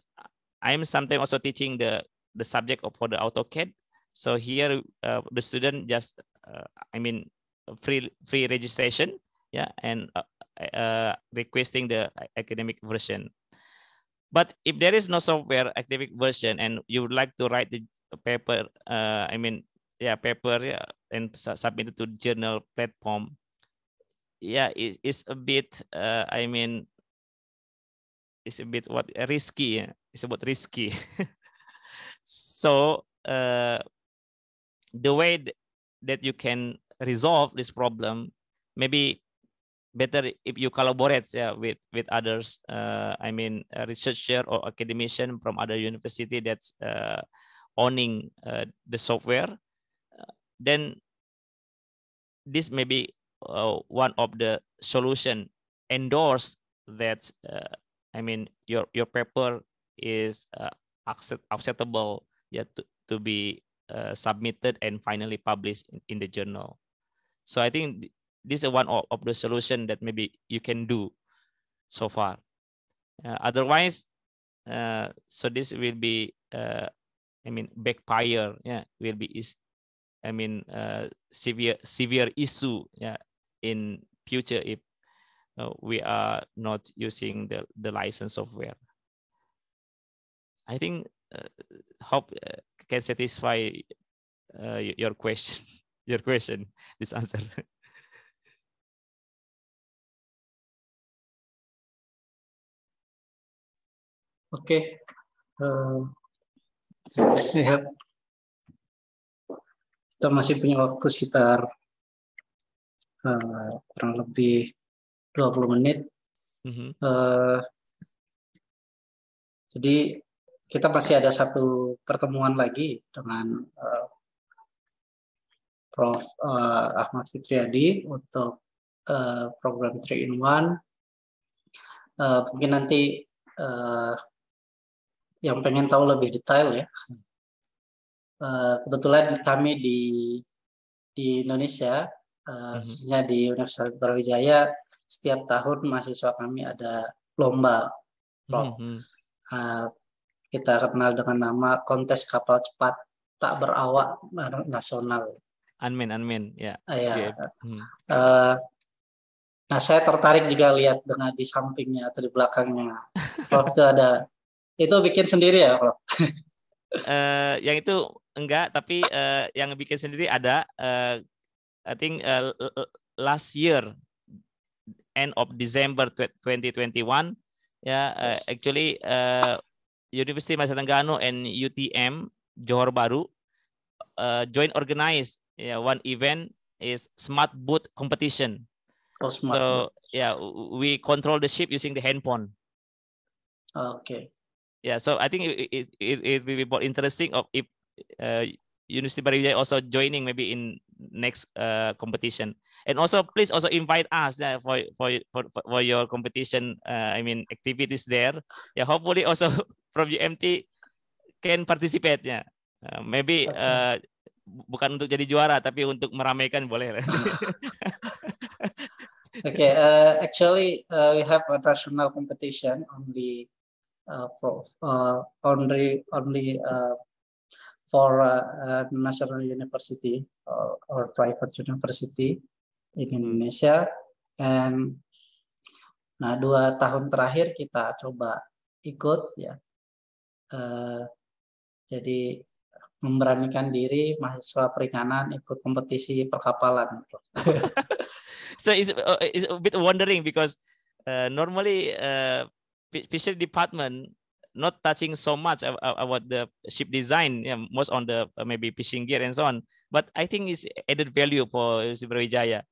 I'm sometimes also teaching the, the subject of, for the AutoCAD. So here uh, the student just, uh, I mean, free free registration, yeah, and uh, uh, requesting the academic version. But if there is no software academic version and you would like to write the paper, I mean, yeah, paper yeah, and submit it to journal platform, yeah it, it's a bit uh, i mean it's a bit what risky it's about risky [LAUGHS] so uh, the way that you can resolve this problem maybe better if you collaborate yeah, with with others uh, i mean researcher or academician from other university that's uh, owning uh, the software uh, then this may be uh, one of the solution endorse that uh, i mean your your paper is accept, acceptable yeah to, to be uh, submitted and finally published in, in, the journal. So I think this is one of, of the solution that maybe you can do so far. Uh, otherwise, uh, so this will be, uh, I mean, backfire. Yeah, will be is, I mean, uh, severe severe issue. Yeah, in future if we are not using the the license software. I think Uh, hope uh, can satisfy uh, your question. [LAUGHS] Your question, this answer. [LAUGHS] Okay. Uh, lihat. Kita masih punya waktu sekitar uh, kurang lebih 20 menit. Mm -hmm. uh, jadi kita masih ada satu pertemuan lagi dengan uh, Prof. Uh, Ahmad Fitriadi untuk uh, program 3 in 1. Uh, mungkin nanti uh, yang pengen tahu lebih detail ya. Uh, kebetulan kami di di Indonesia, uh, khususnya di Universitas Brawijaya, setiap tahun mahasiswa kami ada lomba, Prof. Uh, kita kenal dengan nama kontes kapal cepat tak berawak nasional. Amin amin ya. Yeah. Ya. Hmm. Eh, nah, saya tertarik juga lihat dengan di sampingnya atau di belakangnya. Prof [LAUGHS] itu ada. Itu bikin sendiri ya, Prof? uh, [LAUGHS] yang itu enggak, tapi uh, yang bikin sendiri ada. Uh, I think uh, last year, end of December 2021, ya yeah, uh, actually uh, University of Mazatengganu and UTM Johor Baru uh, joint organized yeah, one event is smart boot competition. Oh, smart. So boot. yeah, we control the ship using the handphone. Oh, okay. Yeah, so I think it it, it, it will be more interesting of if uh, University Brawijaya also joining maybe in next uh, competition. And also please also invite us yeah for, for for for your competition. Uh, I mean activities there. Yeah, hopefully also [LAUGHS] from UMT can participate nya. Uh, nah, maybe uh, bukan untuk jadi juara tapi untuk meramaikan boleh. [LAUGHS] okay, uh, eh, actually uh, we have a national competition only uh, for uh, only only uh, for uh, uh, national university or, or private university in hmm. Indonesia and nah dua tahun terakhir kita coba ikut ya Eh, jadi memberanikan diri mahasiswa perikanan ikut kompetisi perkapalan. [LAUGHS] so it's, uh, it's a bit wondering because uh, normally uh, fishery department not touching so much about the ship design, Yeah, most on the uh, maybe fishing gear and so on. But I think it's added value for Sriwijaya.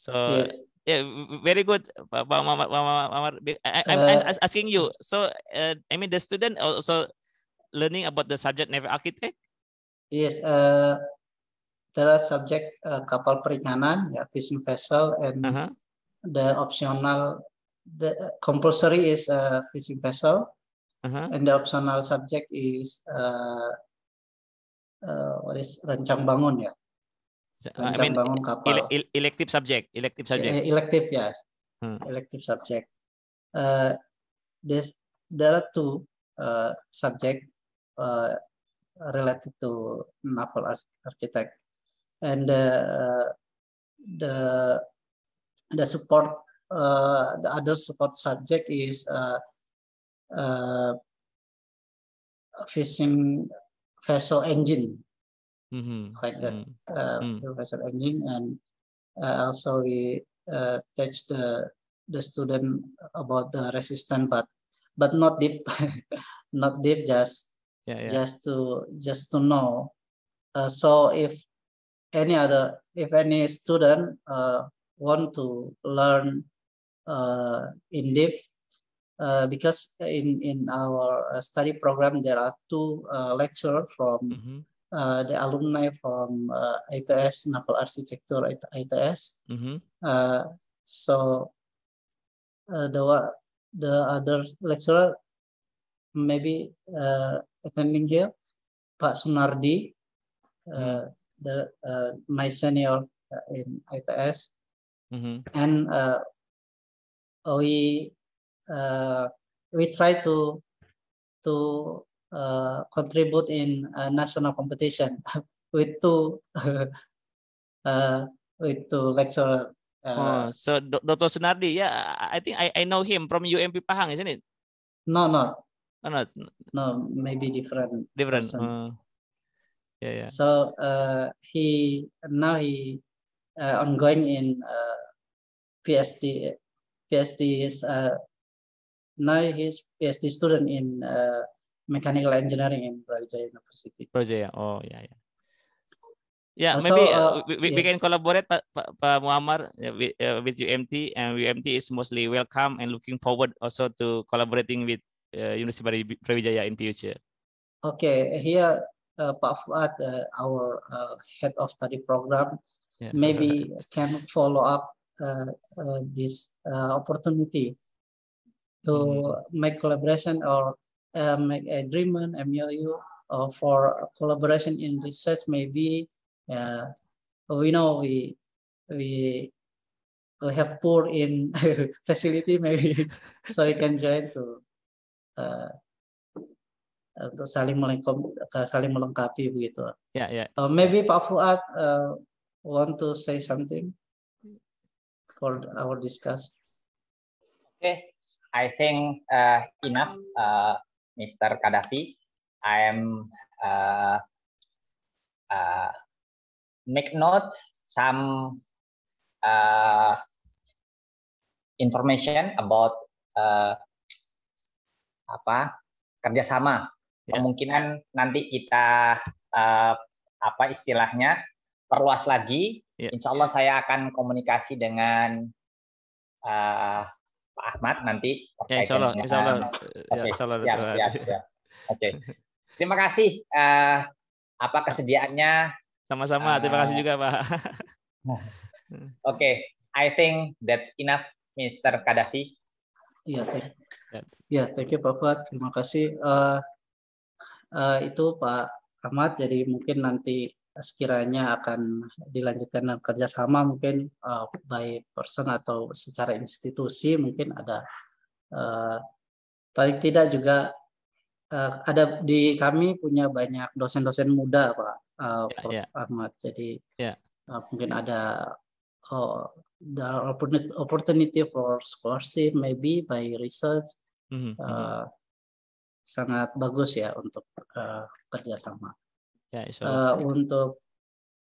So yes. yeah, very good, Pak I'm uh, asking you. So uh, I mean, the student also learning about the subject naval architect? Yes, uh, there are subject uh, kapal perikanan, yeah, fishing vessel, and uh -huh. the optional, the compulsory is uh, fishing vessel, uh -huh. and the optional subject is uh, uh, what is rancang bangun ya. Yeah. Rancang I mean, bangun kapal. Ele elective subject, elective subject. Yeah, elective yes, ya. hmm. elective subject. Uh, this there are two uh, subject uh, related to naval architect and the uh, the the support uh, the other support subject is uh, uh, fishing vessel engine mm -hmm. like that mm-hmm. uh, mm -hmm. vessel engine and uh, also we uh, teach the the student about the resistance but but not deep [LAUGHS] not deep just yeah, just to just to know uh, so if any other if any student uh, want to learn uh, in deep uh, because in in our uh, study program there are two uh, from mm-hmm. uh, the alumni from uh, ITS Naval Architecture at ITS. Mm-hmm. Uh, so uh, the the other lecturer maybe uh, attending here, Pak Sunardi, hmm. uh, the, uh, my senior uh, in ITS, mm-hmm. and uh, we uh, we try to to uh, contribute in a national competition [LAUGHS] with two [LAUGHS] uh, with two lecturer. Uh, oh, so Dr. Sunardi, yeah, I think I, I know him from UMP Pahang, isn't it? No, no, not no maybe different different uh, yeah yeah so uh, he now he uh, ongoing in uh, PhD PhD is uh, now he's PhD student in uh, mechanical engineering in Brawijaya University Brawijaya oh yeah yeah yeah, also, maybe uh, uh we, we yes. can collaborate, Pak pa, pa Muammar, uh, with, uh, with UMT, and UMT is mostly welcome and looking forward also to collaborating with uh, University Brawijaya in future? Okay, here uh, Pak Fuad, uh, our uh, head of study program, yeah. maybe can follow up uh, uh, this uh, opportunity to mm make collaboration or make agreement MOU or for collaboration in research. Maybe we know we we we have poor in [LAUGHS] facility maybe so you can join to Eh, eh, untuk saling melengkap saling melengkapi begitu. Ya, ya. Uh, maybe Pak Fuad uh, want to say something for our discuss. Okay, I think uh, enough, uh, Mr. Kadafi. I am uh, uh, make note some uh, information about uh, apa kerjasama ya. kemungkinan nanti kita uh, apa istilahnya perluas lagi ya. Insya Allah saya akan komunikasi dengan uh, Pak Ahmad nanti ya, Insya Allah, Insya Allah, okay. ya, Insya Allah. Siap, siap, siap. Oke, okay. terima kasih uh, apa kesediaannya sama-sama, terima kasih juga Pak. [LAUGHS] Oke, okay. I think that's enough, Mr. Kadafi. Iya, oke Ya, thank you Pak Fuad. Terima kasih. Uh, uh, itu Pak Ahmad. Jadi mungkin nanti sekiranya akan dilanjutkan dengan kerjasama mungkin uh, by person atau secara institusi mungkin ada uh, paling tidak juga uh, ada di kami punya banyak dosen-dosen muda Pak uh, yeah, Pak Yeah. Ahmad. Jadi yeah. Ya. uh, mungkin ada uh, the opportunity for scholarship maybe by research uh, sangat bagus ya untuk uh, kerjasama. yeah, ya, eh, untuk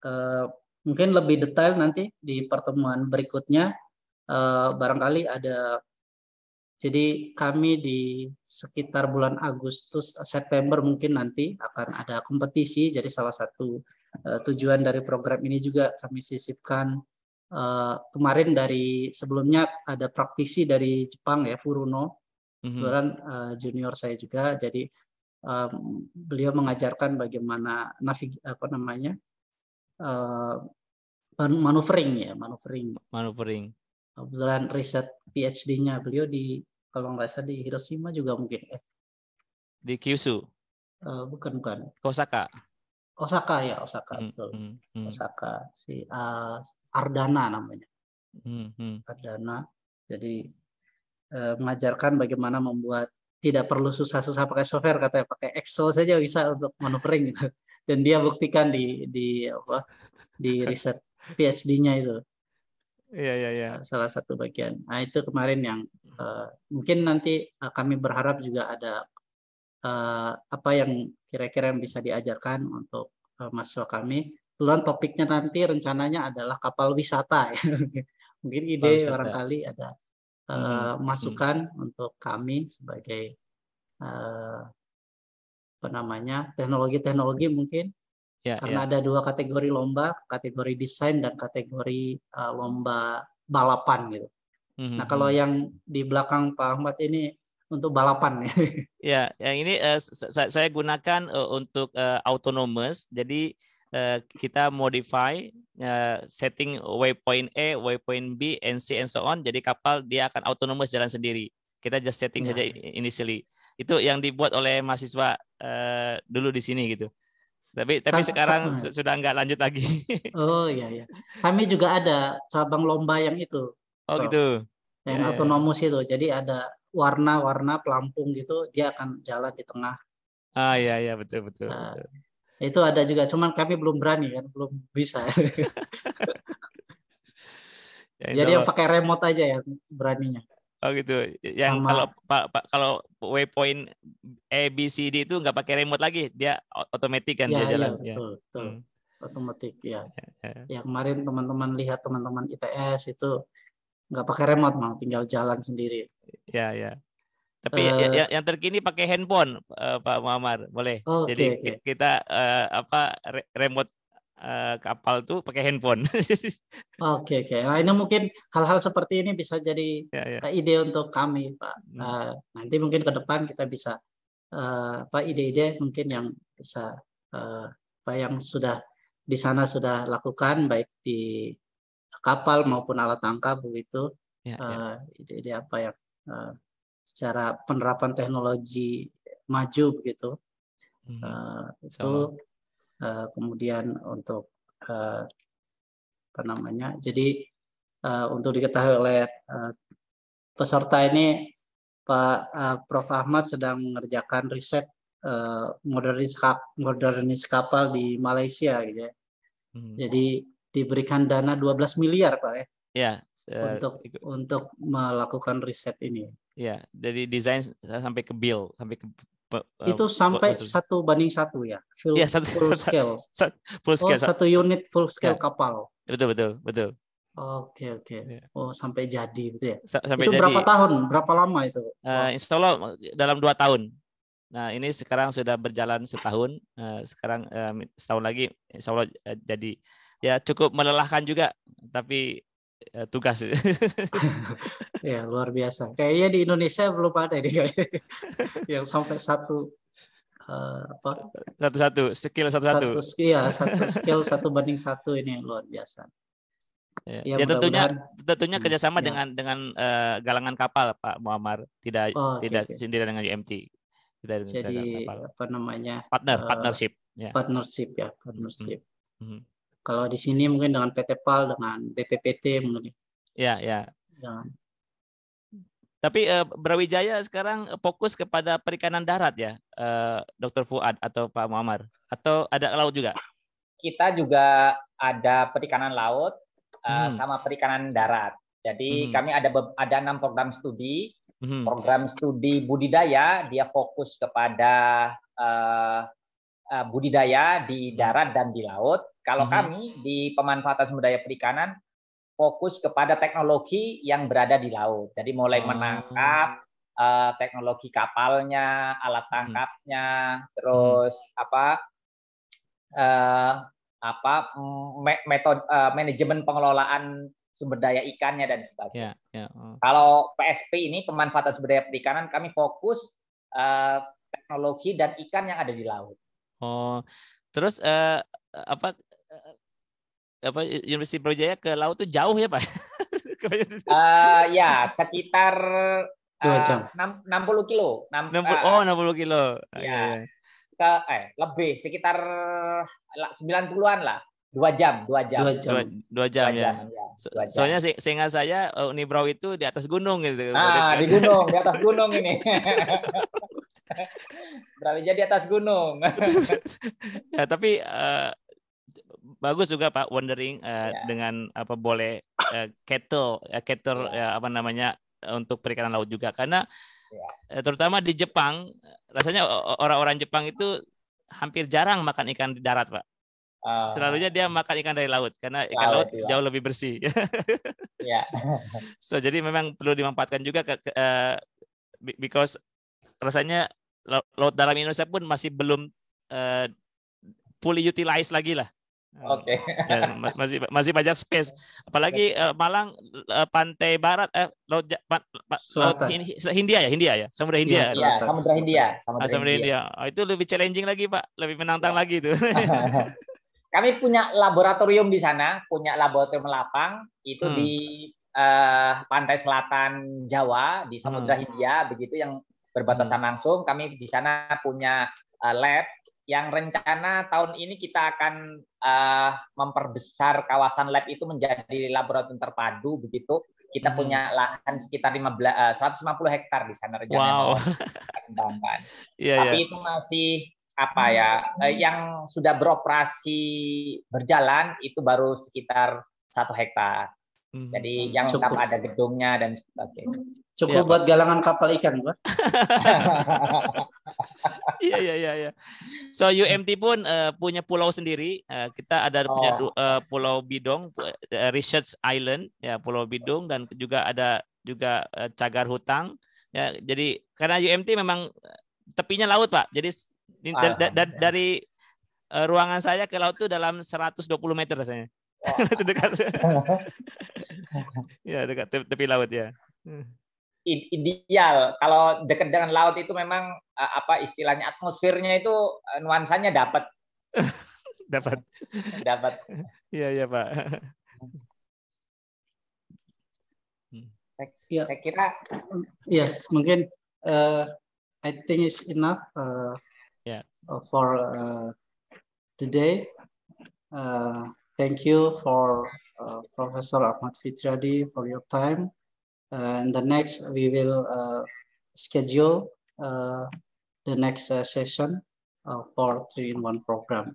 uh, mungkin lebih detail nanti di pertemuan berikutnya uh, barangkali ada jadi kami di sekitar bulan Agustus September mungkin nanti akan ada kompetisi jadi salah satu uh, tujuan dari program ini juga kami sisipkan uh, kemarin dari sebelumnya ada praktisi dari Jepang ya Furuno Mhm. kebetulan uh, junior saya juga jadi um, beliau mengajarkan bagaimana navig apa namanya uh, eh, manuvering ya manuvering. Manuvering. kebetulan riset PhD-nya beliau di kalau nggak salah di Hiroshima juga mungkin eh di Kyushu uh, bukan bukan Osaka Osaka ya Osaka mm, betul hmm, hmm. Osaka si uh, Ardana namanya mm, mm. Ardana jadi Eh, mengajarkan bagaimana membuat tidak perlu susah-susah pakai software katanya pakai Excel saja bisa untuk manuvering gitu. Dan dia buktikan di di apa di riset PhD-nya itu. Iya iya iya. Eh, salah satu bagian. Nah itu kemarin yang uh, mungkin nanti uh, kami berharap juga ada uh, apa yang kira-kira yang bisa diajarkan untuk uh, mahasiswa kami. Kemudian topiknya nanti rencananya adalah kapal wisata. Ya. [LAUGHS] mungkin ide barangkali ada Eh, hmm. Hmm. masukan hmm. untuk kami sebagai uh, apa namanya teknologi-teknologi mungkin ya, karena ya. ada dua kategori lomba kategori desain dan kategori uh, lomba balapan gitu hmm nah hmm, kalau yang di belakang Pak Ahmad ini untuk balapan ya [LAUGHS] ya yang ini uh, saya, saya gunakan uh, untuk uh, autonomous jadi Eh, kita modify uh, setting waypoint A, waypoint B, and C, and so on. Jadi kapal dia akan autonomous jalan sendiri. Kita just setting nah. saja iya. initially. Itu yang dibuat oleh mahasiswa uh, dulu di sini gitu. Tapi tapi sekarang sama. sudah nggak lanjut lagi. [LAUGHS] oh iya iya. Kami juga ada cabang lomba yang itu. Oh so, gitu. Yang yeah. Iya. autonomous itu. Jadi ada warna-warna pelampung gitu, dia akan jalan di tengah. Ah iya iya betul betul. Uh, betul itu ada juga cuman kami belum berani kan belum bisa [LAUGHS] ya, jadi yang pakai remote aja ya beraninya oh gitu yang Sama. kalau pak pa, kalau waypoint A B C D itu nggak pakai remote lagi dia otomatis kan ya, dia ya, jalan ya, ya. Betul, Hmm. otomatis ya. ya. ya ya kemarin teman-teman lihat teman-teman ITS itu nggak pakai remote mau tinggal jalan sendiri ya ya tapi uh, ya, eh. yang, yang terkini pakai handphone, uh, Pak Muhammad, boleh. Okay, Jadi okay. kita uh, apa remote kapal tuh pakai handphone. [LAUGHS] Oke oke. Okay. Nah, ini mungkin hal-hal seperti ini bisa jadi yeah, ya, ya. yeah. ide untuk kami, Pak. Hmm. Uh, nanti mungkin ke depan kita bisa uh, apa ide-ide mungkin yang bisa uh, apa yang sudah di sana sudah lakukan baik di kapal maupun alat tangkap begitu. uh, Ide-ide apa yang uh, secara penerapan teknologi maju begitu. Hmm. Uh, itu uh, kemudian untuk uh, apa namanya? Jadi uh, untuk diketahui oleh uh, peserta ini Pak uh, Prof Ahmad sedang mengerjakan riset uh, modernis, modernis kapal di Malaysia gitu ya. Hmm. Jadi diberikan dana 12 miliar Pak ya. Ya, yeah, uh, untuk ikut. untuk melakukan riset ini. Ya, dari desain sampai ke build, sampai ke eh, itu sampai satu banding satu ya full, ya, satu, full [LAUGHS] scale full scale oh, satu unit full scale ya. kapal betul betul betul oke okay, oke okay. ya. oh sampai jadi gitu ya sampai itu jadi. berapa tahun berapa lama itu uh, insya Allah dalam dua tahun nah ini sekarang sudah berjalan setahun uh, sekarang um, setahun lagi insya Allah uh, jadi ya cukup melelahkan juga tapi ya, tugas. [LAUGHS] ya luar biasa. Kayaknya di Indonesia belum ada ini [LAUGHS] yang sampai satu uh, apa? Satu-satu skill satu-satu. skill ya satu skill satu banding satu ini luar biasa. Ya, ya, ya tentunya tentunya hmm, kerjasama ya. dengan dengan uh, galangan kapal Pak Muammar tidak oh, tidak okay, sendiri okay. dengan UMT. Tidak Jadi apa namanya? Partner uh, partnership. Ya. Partnership ya partnership. Mm -hmm. hmm. Kalau di sini mungkin dengan PT PAL, dengan BPPT mungkin. Ya, ya. Dengan. Ya. Tapi uh, Brawijaya sekarang eh, fokus kepada perikanan darat ya, uh, eh, Dr. Fuad atau Pak Muammar? Atau ada laut juga? Kita juga ada perikanan laut hmm. sama perikanan darat. Jadi hmm. kami ada ada enam program studi. Hmm. Program studi budidaya dia fokus kepada uh, budidaya di hmm. darat dan di laut. Kalau hmm. kami di pemanfaatan sumber daya perikanan fokus kepada teknologi yang berada di laut. Jadi mulai oh. menangkap uh, teknologi kapalnya, alat mm-hmm. tangkapnya, hmm. terus mm-hmm. apa uh, apa mm, me metode uh, manajemen pengelolaan sumber daya ikannya dan sebagainya. Yeah, yeah. Oh. Kalau PSP ini pemanfaatan sumber daya perikanan kami fokus uh, teknologi dan ikan yang ada di laut. Oh, terus uh, apa apa Universitas Brawijaya ke laut tuh jauh ya Pak? uh, [LAUGHS] ya sekitar uh, jam. 60 kilo. enam 60, eh, oh oh 60 kilo. Ya. Iya, iya. Ke, eh lebih sekitar sembilan puluhan lah dua jam dua jam dua jam dua, jam, dua ya. jam ya dua jam. soalnya sehingga saya Unibrau itu di atas gunung gitu ah di kan? gunung di atas [LAUGHS] gunung ini [LAUGHS] Brawijaya di atas gunung ya tapi uh, bagus juga Pak Wondering uh, eh, yeah. dengan apa boleh uh, eh, kettle uh, yeah. Iya. uh, apa namanya untuk perikanan laut juga karena uh, terutama di Jepang rasanya orang-orang Jepang itu hampir jarang makan ikan di darat Pak. Uh, Selalunya dia makan ikan dari laut karena ikan laut, laut jauh lebih bersih. [LAUGHS] yeah. so jadi memang perlu dimanfaatkan juga ke, ke, uh, because rasanya laut dalam Indonesia pun masih belum uh, fully utilize lagi lah. Oke. Okay. Ya, Dan masih masih banyak space. Apalagi uh, Malang uh, pantai barat eh laut, pa, pa, laut Hindia ya, Hindia ya. Samudra Hindia. Iya, iya Samudra Hindia. Samudra, ah, Samudra Hindia. Oh, itu lebih challenging lagi, Pak. Lebih menantang ya. lagi itu. [LAUGHS] Kami punya laboratorium di sana, punya laboratorium lapang itu hmm. di uh, pantai selatan Jawa di Samudra hmm. Hindia begitu yang berbatasan hmm. langsung. Kami di sana punya uh, lab yang rencana tahun ini kita akan uh, memperbesar kawasan lab itu menjadi laboratorium terpadu begitu. Kita hmm. punya lahan sekitar 15 uh, 150 hektar di sana rencananya. Wow. [LAUGHS] yeah, Tapi yeah. itu masih apa ya? Eh, hmm. Uh, yang sudah beroperasi berjalan itu baru sekitar satu hektar. Hmm. Jadi yang tetap ada gedungnya dan sebagainya. Cukup ya, buat galangan kapal ikan, Pak. [LAUGHS] Iya iya iya. iya. So UMT pun uh, punya pulau sendiri. Uh, kita ada oh. punya uh, eh, Pulau Bidong, uh, Research Island, ya Pulau Bidong dan juga ada juga uh, Cagar Hutang. Ya, jadi karena UMT memang tepinya laut pak. Jadi da, da, da, dari uh, ruangan saya ke laut itu dalam 120 meter rasanya. Wow. [LAUGHS] dekat. [LAUGHS] [LAUGHS] ya dekat tepi laut ya. Hmm ideal. Kalau dekat dengan laut itu memang uh, apa istilahnya atmosfernya itu uh, nuansanya dapat. [LAUGHS] dapat. dapat. Iya iya pak. Saya, yeah. saya kira. Yes, mungkin uh, I think is enough uh, e, yeah. Ya. for uh, today. Uh, thank you for uh, Professor Ahmad Fitriadi for your time. Uh, and the next we will uh, schedule uh, the next session for three-in-one program.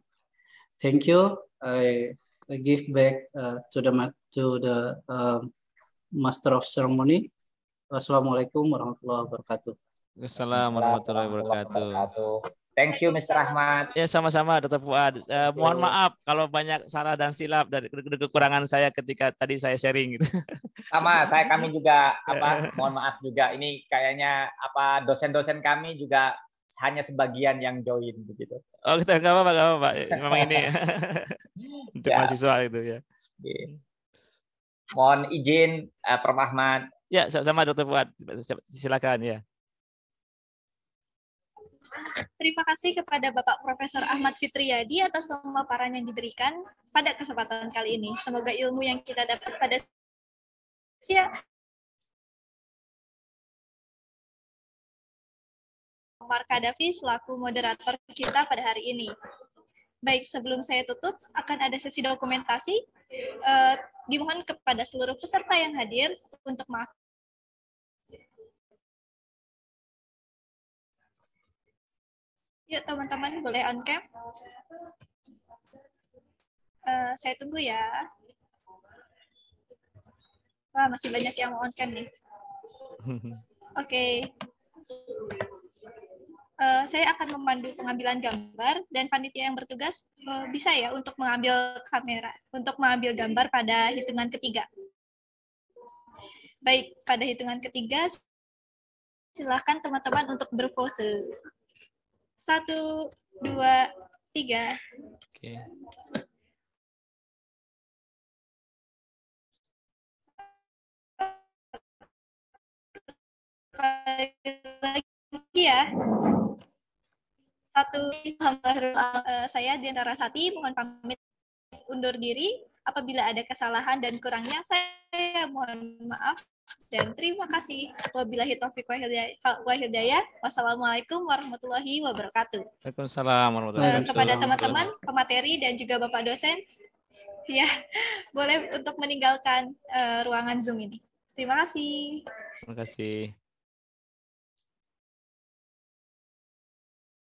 Thank you. I, I give back to the to the um, master of ceremony. Assalamualaikum warahmatullahi wabarakatuh. Assalamualaikum warahmatullahi wabarakatuh. Thank you, Mr. Rahmat. Ya, sama-sama, Dr. Fuad. Uh, mohon maaf kalau banyak salah dan silap dari kekurangan saya ketika tadi saya sharing. Gitu. [LAUGHS] Sama, saya kami juga apa? mohon maaf juga. Ini kayaknya apa dosen-dosen kami juga hanya sebagian yang join begitu. Oh, kita gitu. nggak apa-apa, nggak apa-apa. Ya, memang ini [LAUGHS] untuk ya. mahasiswa itu ya. Mohon izin, uh, Prof. Ahmad. Ya, sama, Dr. Fuad. Silakan ya. Terima kasih kepada Bapak Profesor Ahmad Fitriyadi atas pemaparan yang diberikan pada kesempatan kali ini. Semoga ilmu yang kita dapat pada siang Marka Davi selaku moderator kita pada hari ini. Baik, sebelum saya tutup, akan ada sesi dokumentasi. Eh, dimohon kepada seluruh peserta yang hadir untuk Yuk teman-teman boleh on cam. Uh, saya tunggu ya. Wah masih banyak yang on cam nih. [LAUGHS] Oke. Okay. Uh, eh, saya akan memandu pengambilan gambar dan panitia yang bertugas uh, bisa ya untuk mengambil kamera, untuk mengambil gambar pada hitungan ketiga. Baik, pada hitungan ketiga silahkan teman-teman untuk berpose. Satu, dua, tiga. Oke. Okay. lagi ya. Satu, saya Diantara Sati, mohon pamit undur diri. Apabila ada kesalahan dan kurangnya, saya mohon maaf. Dan terima kasih. Wabillahi taufiq wa hidayah. Wassalamualaikum warahmatullahi wabarakatuh. Waalaikumsalam warahmatullahi nah, wabarakatuh. Kepada teman-teman, pemateri, dan juga Bapak dosen, [LAUGHS] ya boleh untuk meninggalkan uh, ruangan Zoom ini. Terima kasih. Terima kasih.